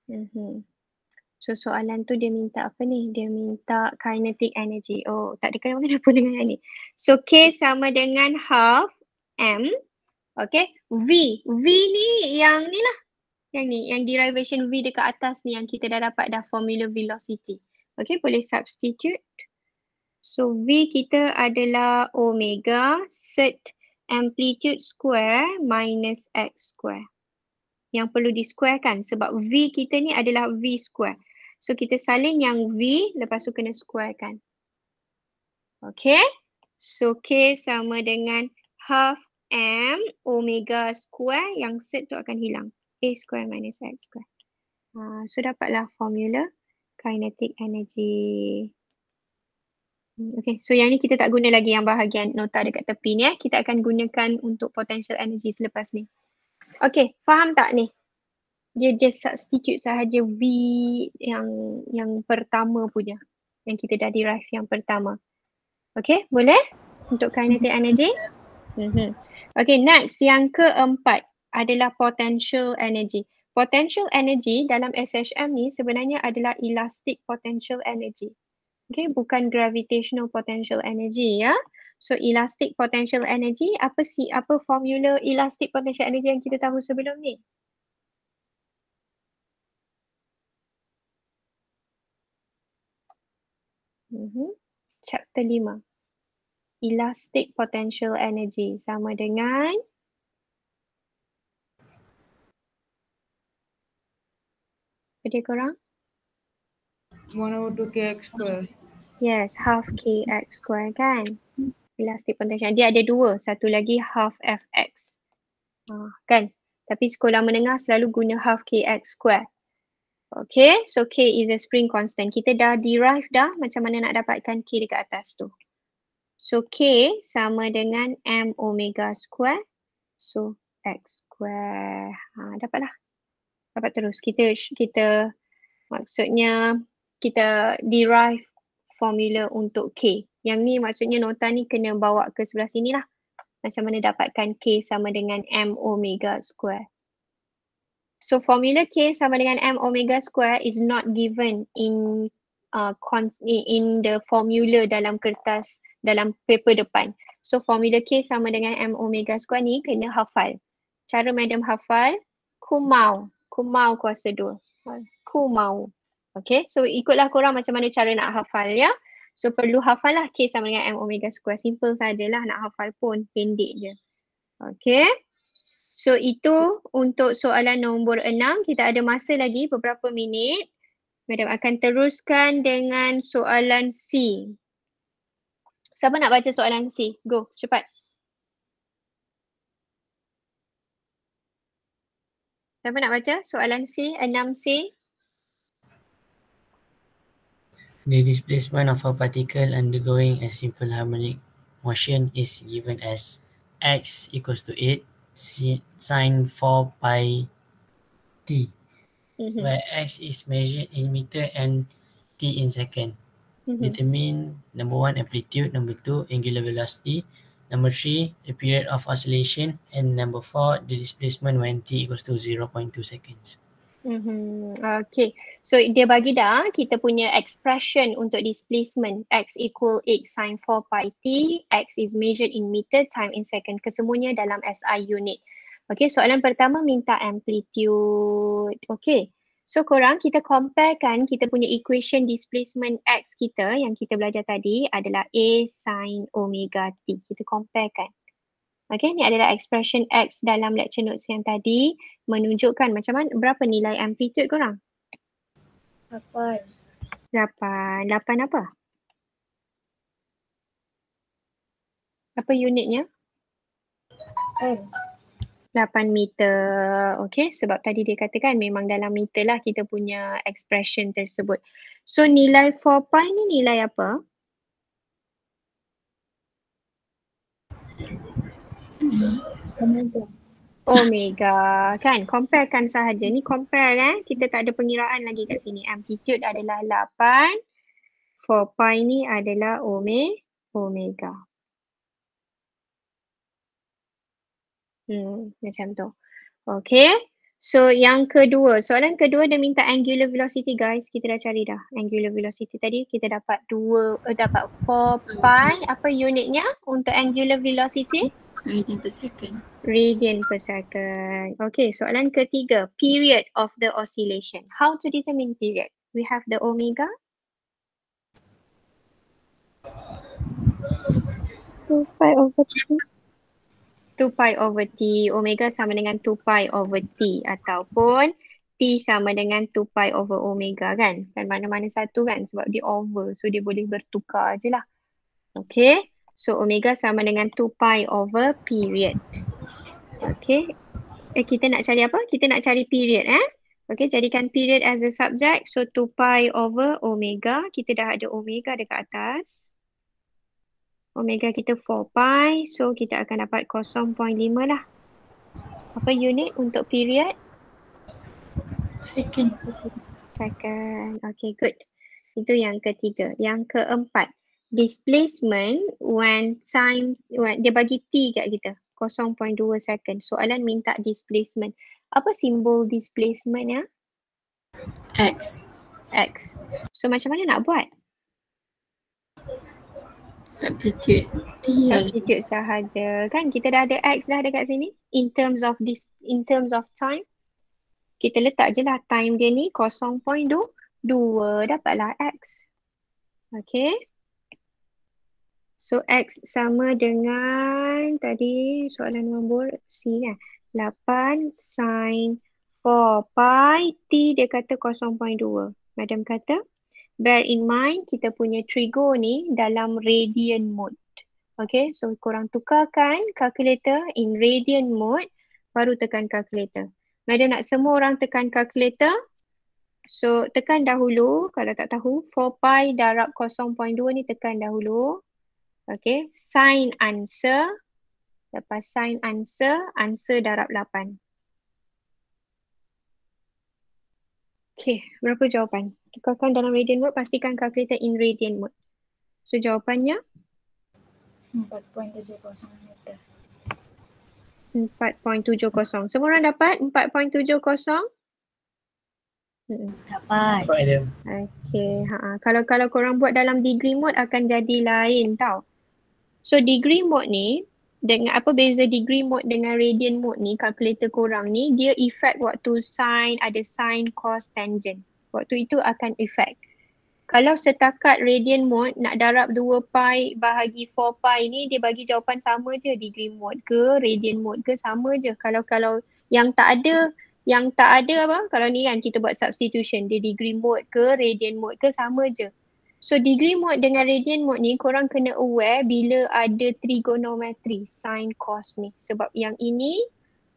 Mm-hmm. So soalan tu dia minta apa ni? Dia minta kinetic energy. Oh tak ada kenapa-kenapa dengan yang ni. So K sama dengan half M. Okay. V. V ni yang ni lah yang ni, yang derivation V dekat atas ni yang kita dah dapat dah formula velocity. Okay, boleh substitute. So V kita adalah omega set amplitude square minus x square. Yang perlu di square kan sebab V kita ni adalah V square. So kita salin yang V lepas tu kena square kan. Okay, so K sama dengan half M omega square yang set tu akan hilang. A square minus X square. Uh, so dapatlah formula kinetic energy. Hmm, okay, so yang ni kita tak guna lagi yang bahagian nota dekat tepi ni eh. Kita akan gunakan untuk potential energy selepas ni. Okay, faham tak ni? Dia just substitute sahaja V yang yang pertama punya. Yang kita dah derive yang pertama. Okay, boleh? Untuk kinetic energy? Mm-hmm. Okay, next yang keempat adalah potential energy. Potential energy dalam SHM ni sebenarnya adalah elastic potential energy. Okay, bukan gravitational potential energy ya. So elastic potential energy apa sih apa formula elastic potential energy yang kita tahu sebelum ni? Mm-hmm. Chapter 5. Elastic potential energy sama dengan video korang? 102kx square. Yes, half kx square kan. Elastic potential. Dia ada dua. Satu lagi half fx. Uh, ah, kan? Tapi sekolah menengah selalu guna half kx square. Okay, so k is a spring constant. Kita dah derive dah macam mana nak dapatkan k dekat atas tu. So k sama dengan m omega square. So x square. Ha, dapatlah dapat terus kita kita maksudnya kita derive formula untuk k yang ni maksudnya nota ni kena bawa ke sebelah sini lah macam mana dapatkan k sama dengan m omega square so formula k sama dengan m omega square is not given in uh, in the formula dalam kertas dalam paper depan so formula k sama dengan m omega square ni kena hafal cara madam hafal kumau Ku mau kuasa dua. Ku mau. Okay, so ikutlah korang macam mana cara nak hafal ya. So perlu hafal lah K sama dengan M omega square. Simple sajalah nak hafal pun pendek je. Okay. So itu untuk soalan nombor enam. Kita ada masa lagi beberapa minit. Madam akan teruskan dengan soalan C. Siapa nak baca soalan C? Go, cepat. Siapa nak baca soalan C, 6C? The displacement of a particle undergoing a simple harmonic motion is given as x equals to 8 sine 4 pi t mm-hmm. where x is measured in meter and t in second. Mm-hmm. Determine number one amplitude, number two angular velocity, Number three, the period of oscillation. And number four, the displacement when t equals to 0.2 seconds. Mm-hmm. Okay, so dia bagi dah kita punya expression untuk displacement x equal 8 sin 4 pi t, x is measured in meter, time in second, kesemuanya dalam SI unit. Okay, soalan pertama minta amplitude. Okay, So korang kita compare kan kita punya equation displacement x kita yang kita belajar tadi adalah a sin omega t. Kita compare kan. Okay ni adalah expression x dalam lecture notes yang tadi menunjukkan macam mana berapa nilai amplitude korang? 8. 8. 8 apa? Apa unitnya? 8 meter. Okay, sebab tadi dia katakan memang dalam meter lah kita punya expression tersebut. So nilai 4 pi ni nilai apa? Omega. Omega kan compare kan sahaja ni compare kan kita tak ada pengiraan lagi kat sini amplitude adalah 8 4 pi ni adalah Omega. Hmm, macam tu. Okay. So yang kedua, soalan kedua dia minta angular velocity guys. Kita dah cari dah angular velocity tadi. Kita dapat dua, uh, dapat 4 pi. Apa unitnya untuk angular velocity? Radian per second. Radian per second. Okay, soalan ketiga. Period of the oscillation. How to determine period? We have the omega. Two pi over two. 2 pi over t omega sama dengan 2 pi over t ataupun t sama dengan 2 pi over omega kan. Dan mana-mana satu kan sebab dia over so dia boleh bertukar je lah. Okay. So omega sama dengan 2 pi over period. Okay. Eh, kita nak cari apa? Kita nak cari period eh. Okay jadikan period as a subject. So 2 pi over omega. Kita dah ada omega dekat atas omega kita 4 pi so kita akan dapat 0.5 lah. Apa unit untuk period? Second. Second. Okay good. Itu yang ketiga. Yang keempat. Displacement when time, when, dia bagi T kat kita. 0.2 second. Soalan minta displacement. Apa simbol displacement ya? X. X. So macam mana nak buat? substitute substitute sahaja kan kita dah ada x dah dekat sini in terms of this in terms of time kita letak je lah time dia ni 0.2 dapatlah x okay so x sama dengan tadi soalan nombor c kan 8 sin 4 pi t dia kata 0.2 madam kata bear in mind kita punya trigo ni dalam radian mode. Okay, so korang tukarkan calculator in radian mode baru tekan calculator. Madam nak semua orang tekan calculator. So tekan dahulu kalau tak tahu 4 pi darab 0.2 ni tekan dahulu. Okay, sign answer. Lepas sign answer, answer darab 8. Okay, berapa jawapan? Tukarkan dalam radian mode, pastikan calculator in radian mode. So jawapannya? 4.70 meter. 4.70. Semua orang dapat 4.70? Hmm. Dapat. Okay. Ha -ha. Kalau kalau korang buat dalam degree mode akan jadi lain tau. So degree mode ni dengan apa beza degree mode dengan radian mode ni calculator korang ni dia effect waktu sine ada sine cos tangent waktu itu akan effect kalau setakat radian mode nak darab 2 pi bahagi 4 pi ni dia bagi jawapan sama je degree mode ke radian mode ke sama je kalau kalau yang tak ada yang tak ada apa kalau ni kan kita buat substitution dia degree mode ke radian mode ke sama je So degree mode dengan radian mode ni korang kena aware bila ada trigonometri sine cos ni. Sebab yang ini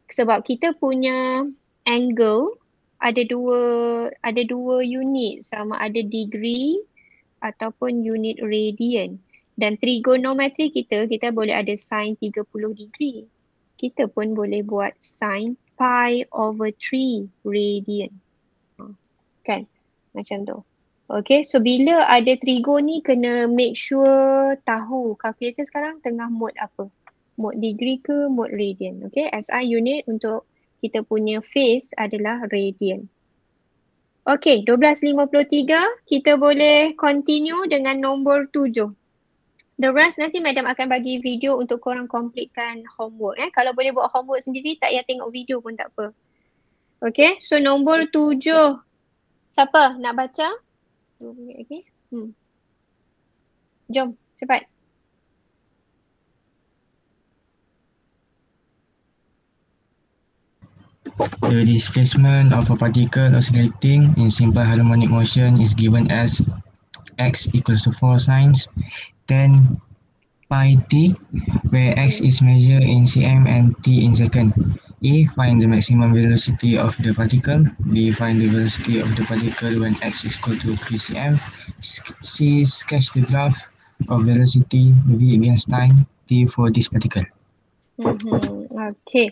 sebab kita punya angle ada dua ada dua unit sama ada degree ataupun unit radian. Dan trigonometri kita kita boleh ada sine 30 degree. Kita pun boleh buat sine pi over 3 radian. Ha, kan? Macam tu. Okay, so bila ada trigo ni kena make sure tahu calculator sekarang tengah mode apa. Mode degree ke mode radian. Okay, SI unit untuk kita punya phase adalah radian. Okay, 12.53 kita boleh continue dengan nombor 7. The rest nanti madam akan bagi video untuk korang completekan homework. Eh. Kalau boleh buat homework sendiri tak payah tengok video pun tak apa. Okay, so nombor 7. Siapa nak baca? 2 minit lagi. Hmm. Jom, cepat. The displacement of a particle oscillating in simple harmonic motion is given as x equals to 4 sines 10 pi t where x is measured in cm and t in second. A. E, find the maximum velocity of the particle. B. Find the velocity of the particle when x is equal to 3 cm. C. Sketch the graph of velocity v against time t for this particle. Mm-hmm. Okay.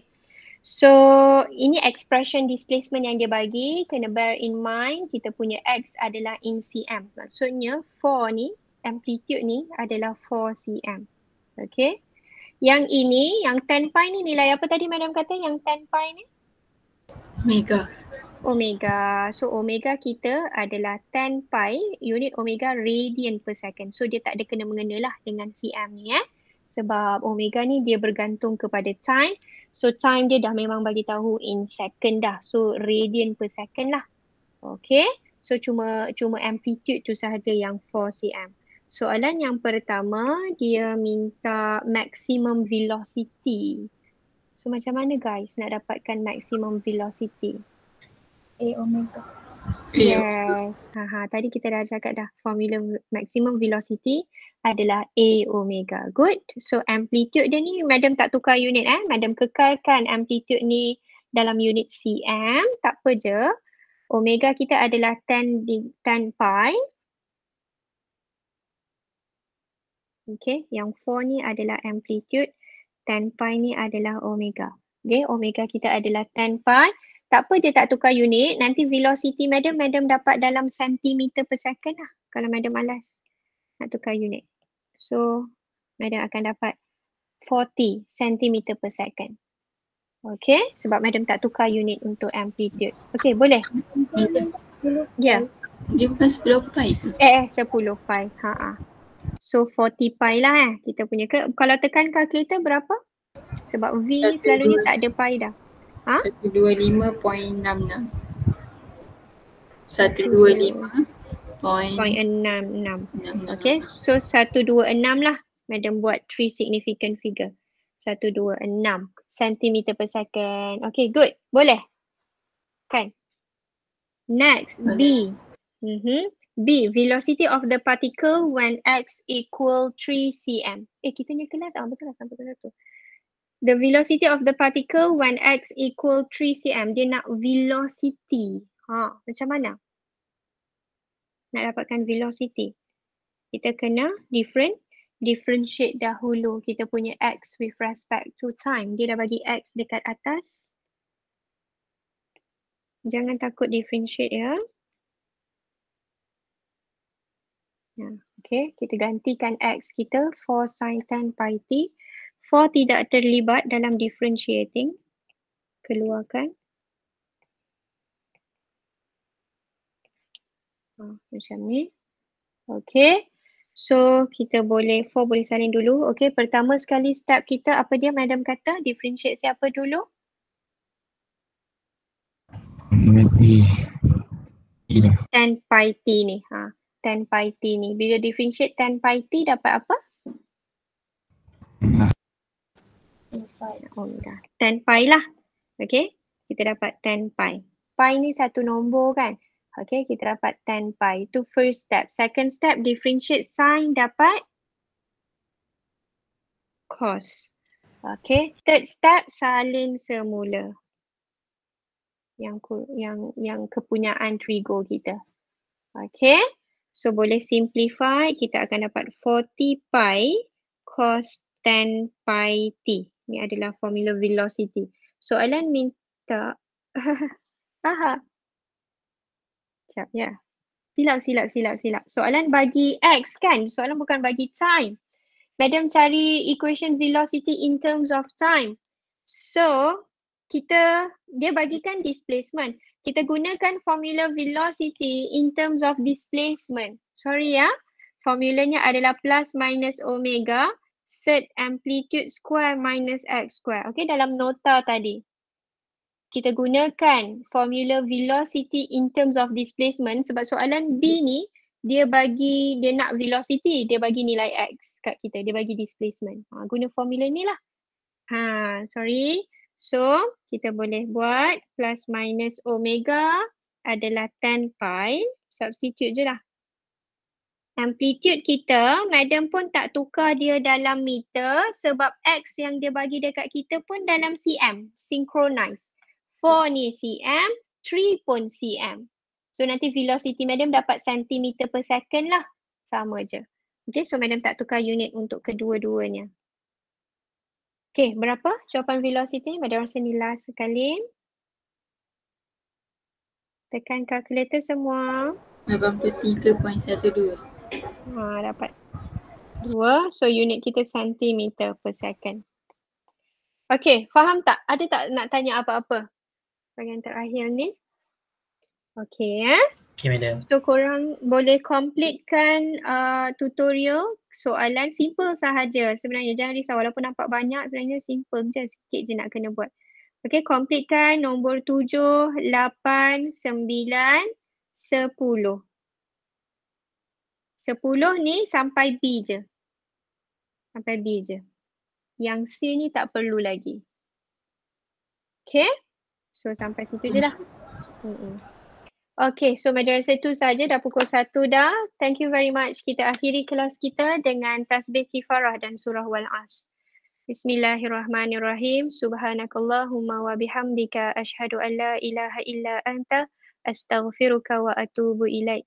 So, ini expression displacement yang dia bagi. Kena bear in mind kita punya x adalah in cm. Maksudnya 4 ni, amplitude ni adalah 4 cm. Okay. Yang ini, yang 10 pi ni nilai apa tadi madam kata yang 10 pi ni? Omega. Omega. So omega kita adalah 10 pi unit omega radian per second. So dia tak ada kena mengenalah dengan cm ni eh. Sebab omega ni dia bergantung kepada time. So time dia dah memang bagi tahu in second dah. So radian per second lah. Okay. So cuma cuma amplitude tu sahaja yang 4 cm. Soalan yang pertama dia minta maximum velocity. So macam mana guys nak dapatkan maximum velocity? A omega. Yes. Haha, tadi kita dah cakap dah formula maximum velocity adalah A omega. Good. So amplitude dia ni madam tak tukar unit eh. Madam kekalkan amplitude ni dalam unit cm. Tak apa je. Omega kita adalah 10 10 pi. Okay, yang 4 ni adalah amplitude, 10 pi ni adalah omega. Okay, omega kita adalah 10 pi. Tak apa je tak tukar unit, nanti velocity madam, madam dapat dalam centimeter per second lah. Kalau madam malas nak tukar unit. So, madam akan dapat 40 centimeter per second. Okay, sebab madam tak tukar unit untuk amplitude. Okay, boleh? Ya. Yeah. Dia bukan 10 pi ya. ke? Eh, 10 eh, pi. Haa. -ha. ha. So 40 pi lah eh kita punya. Ke, kalau tekan kalkulator berapa? Sebab V selalu ni tak ada pi dah. Ha? 125.66. 125.66. Okay so 126 lah Madam buat three significant figure. 126 cm per second. Okay good. Boleh? Kan? Next B. Mm-hmm. B, velocity of the particle when x equal 3 cm. Eh, kita punya kelas ah, betul lah sampai kelas tu. The velocity of the particle when x equal 3 cm. Dia nak velocity. Ha, macam mana? Nak dapatkan velocity. Kita kena different. Differentiate dahulu kita punya x with respect to time. Dia dah bagi x dekat atas. Jangan takut differentiate ya. Ya, okay, kita gantikan X kita for sin 10 pi T. For tidak terlibat dalam differentiating. Keluarkan. Ha, macam ni. Okay. So kita boleh, for boleh salin dulu. Okay, pertama sekali step kita apa dia madam kata? Differentiate siapa dulu? Maybe. pi T ni. Ha tan pi t ni. Bila differentiate tan pi t dapat apa? Oh, tan pi lah. Okay. Kita dapat tan pi. Pi ni satu nombor kan. Okay. Kita dapat tan pi. Itu first step. Second step differentiate sine dapat cos. Okay. Third step salin semula. Yang yang yang kepunyaan trigo kita. Okay. So boleh simplify kita akan dapat 40 pi cos 10 pi t. Ini adalah formula velocity. Soalan minta. Aha. Sekejap ya. Yeah. Silap, silap, silap, silap. Soalan bagi x kan? Soalan bukan bagi time. Madam cari equation velocity in terms of time. So kita dia bagikan displacement. Kita gunakan formula velocity in terms of displacement. Sorry ya. Formulanya adalah plus minus omega set amplitude square minus x square. Okay dalam nota tadi. Kita gunakan formula velocity in terms of displacement sebab soalan B ni dia bagi, dia nak velocity, dia bagi nilai x kat kita, dia bagi displacement. Ha, guna formula ni lah. Ha, sorry. So kita boleh buat plus minus omega adalah 10 pi. Substitute je lah. Amplitude kita, madam pun tak tukar dia dalam meter sebab X yang dia bagi dekat kita pun dalam cm. Synchronize. 4 ni cm, 3 pun cm. So nanti velocity madam dapat centimeter per second lah. Sama je. Okay, so madam tak tukar unit untuk kedua-duanya. Okay, berapa jawapan velocity pada orang senilai sekali? Tekan kalkulator semua. 83.12. Ha, dapat. 2. So unit kita centimeter per second. Okay, faham tak? Ada tak nak tanya apa-apa? Bagian terakhir ni. Okay, eh? Okay, madam. So korang boleh completekan uh, tutorial soalan simple sahaja sebenarnya. Jangan risau walaupun nampak banyak sebenarnya simple je sikit je nak kena buat. Okay, completekan nombor tujuh lapan sembilan sepuluh Sepuluh ni sampai B je. Sampai B je. Yang C ni tak perlu lagi. Okay. So sampai situ je lah. Hmm. Mm-mm. Okay, so Madam saya itu saja dah pukul satu dah. Thank you very much. Kita akhiri kelas kita dengan tasbih kifarah dan surah wal'as. Bismillahirrahmanirrahim. Subhanakallahumma wa bihamdika ashadu an la ilaha illa anta astaghfiruka wa atubu ilaik.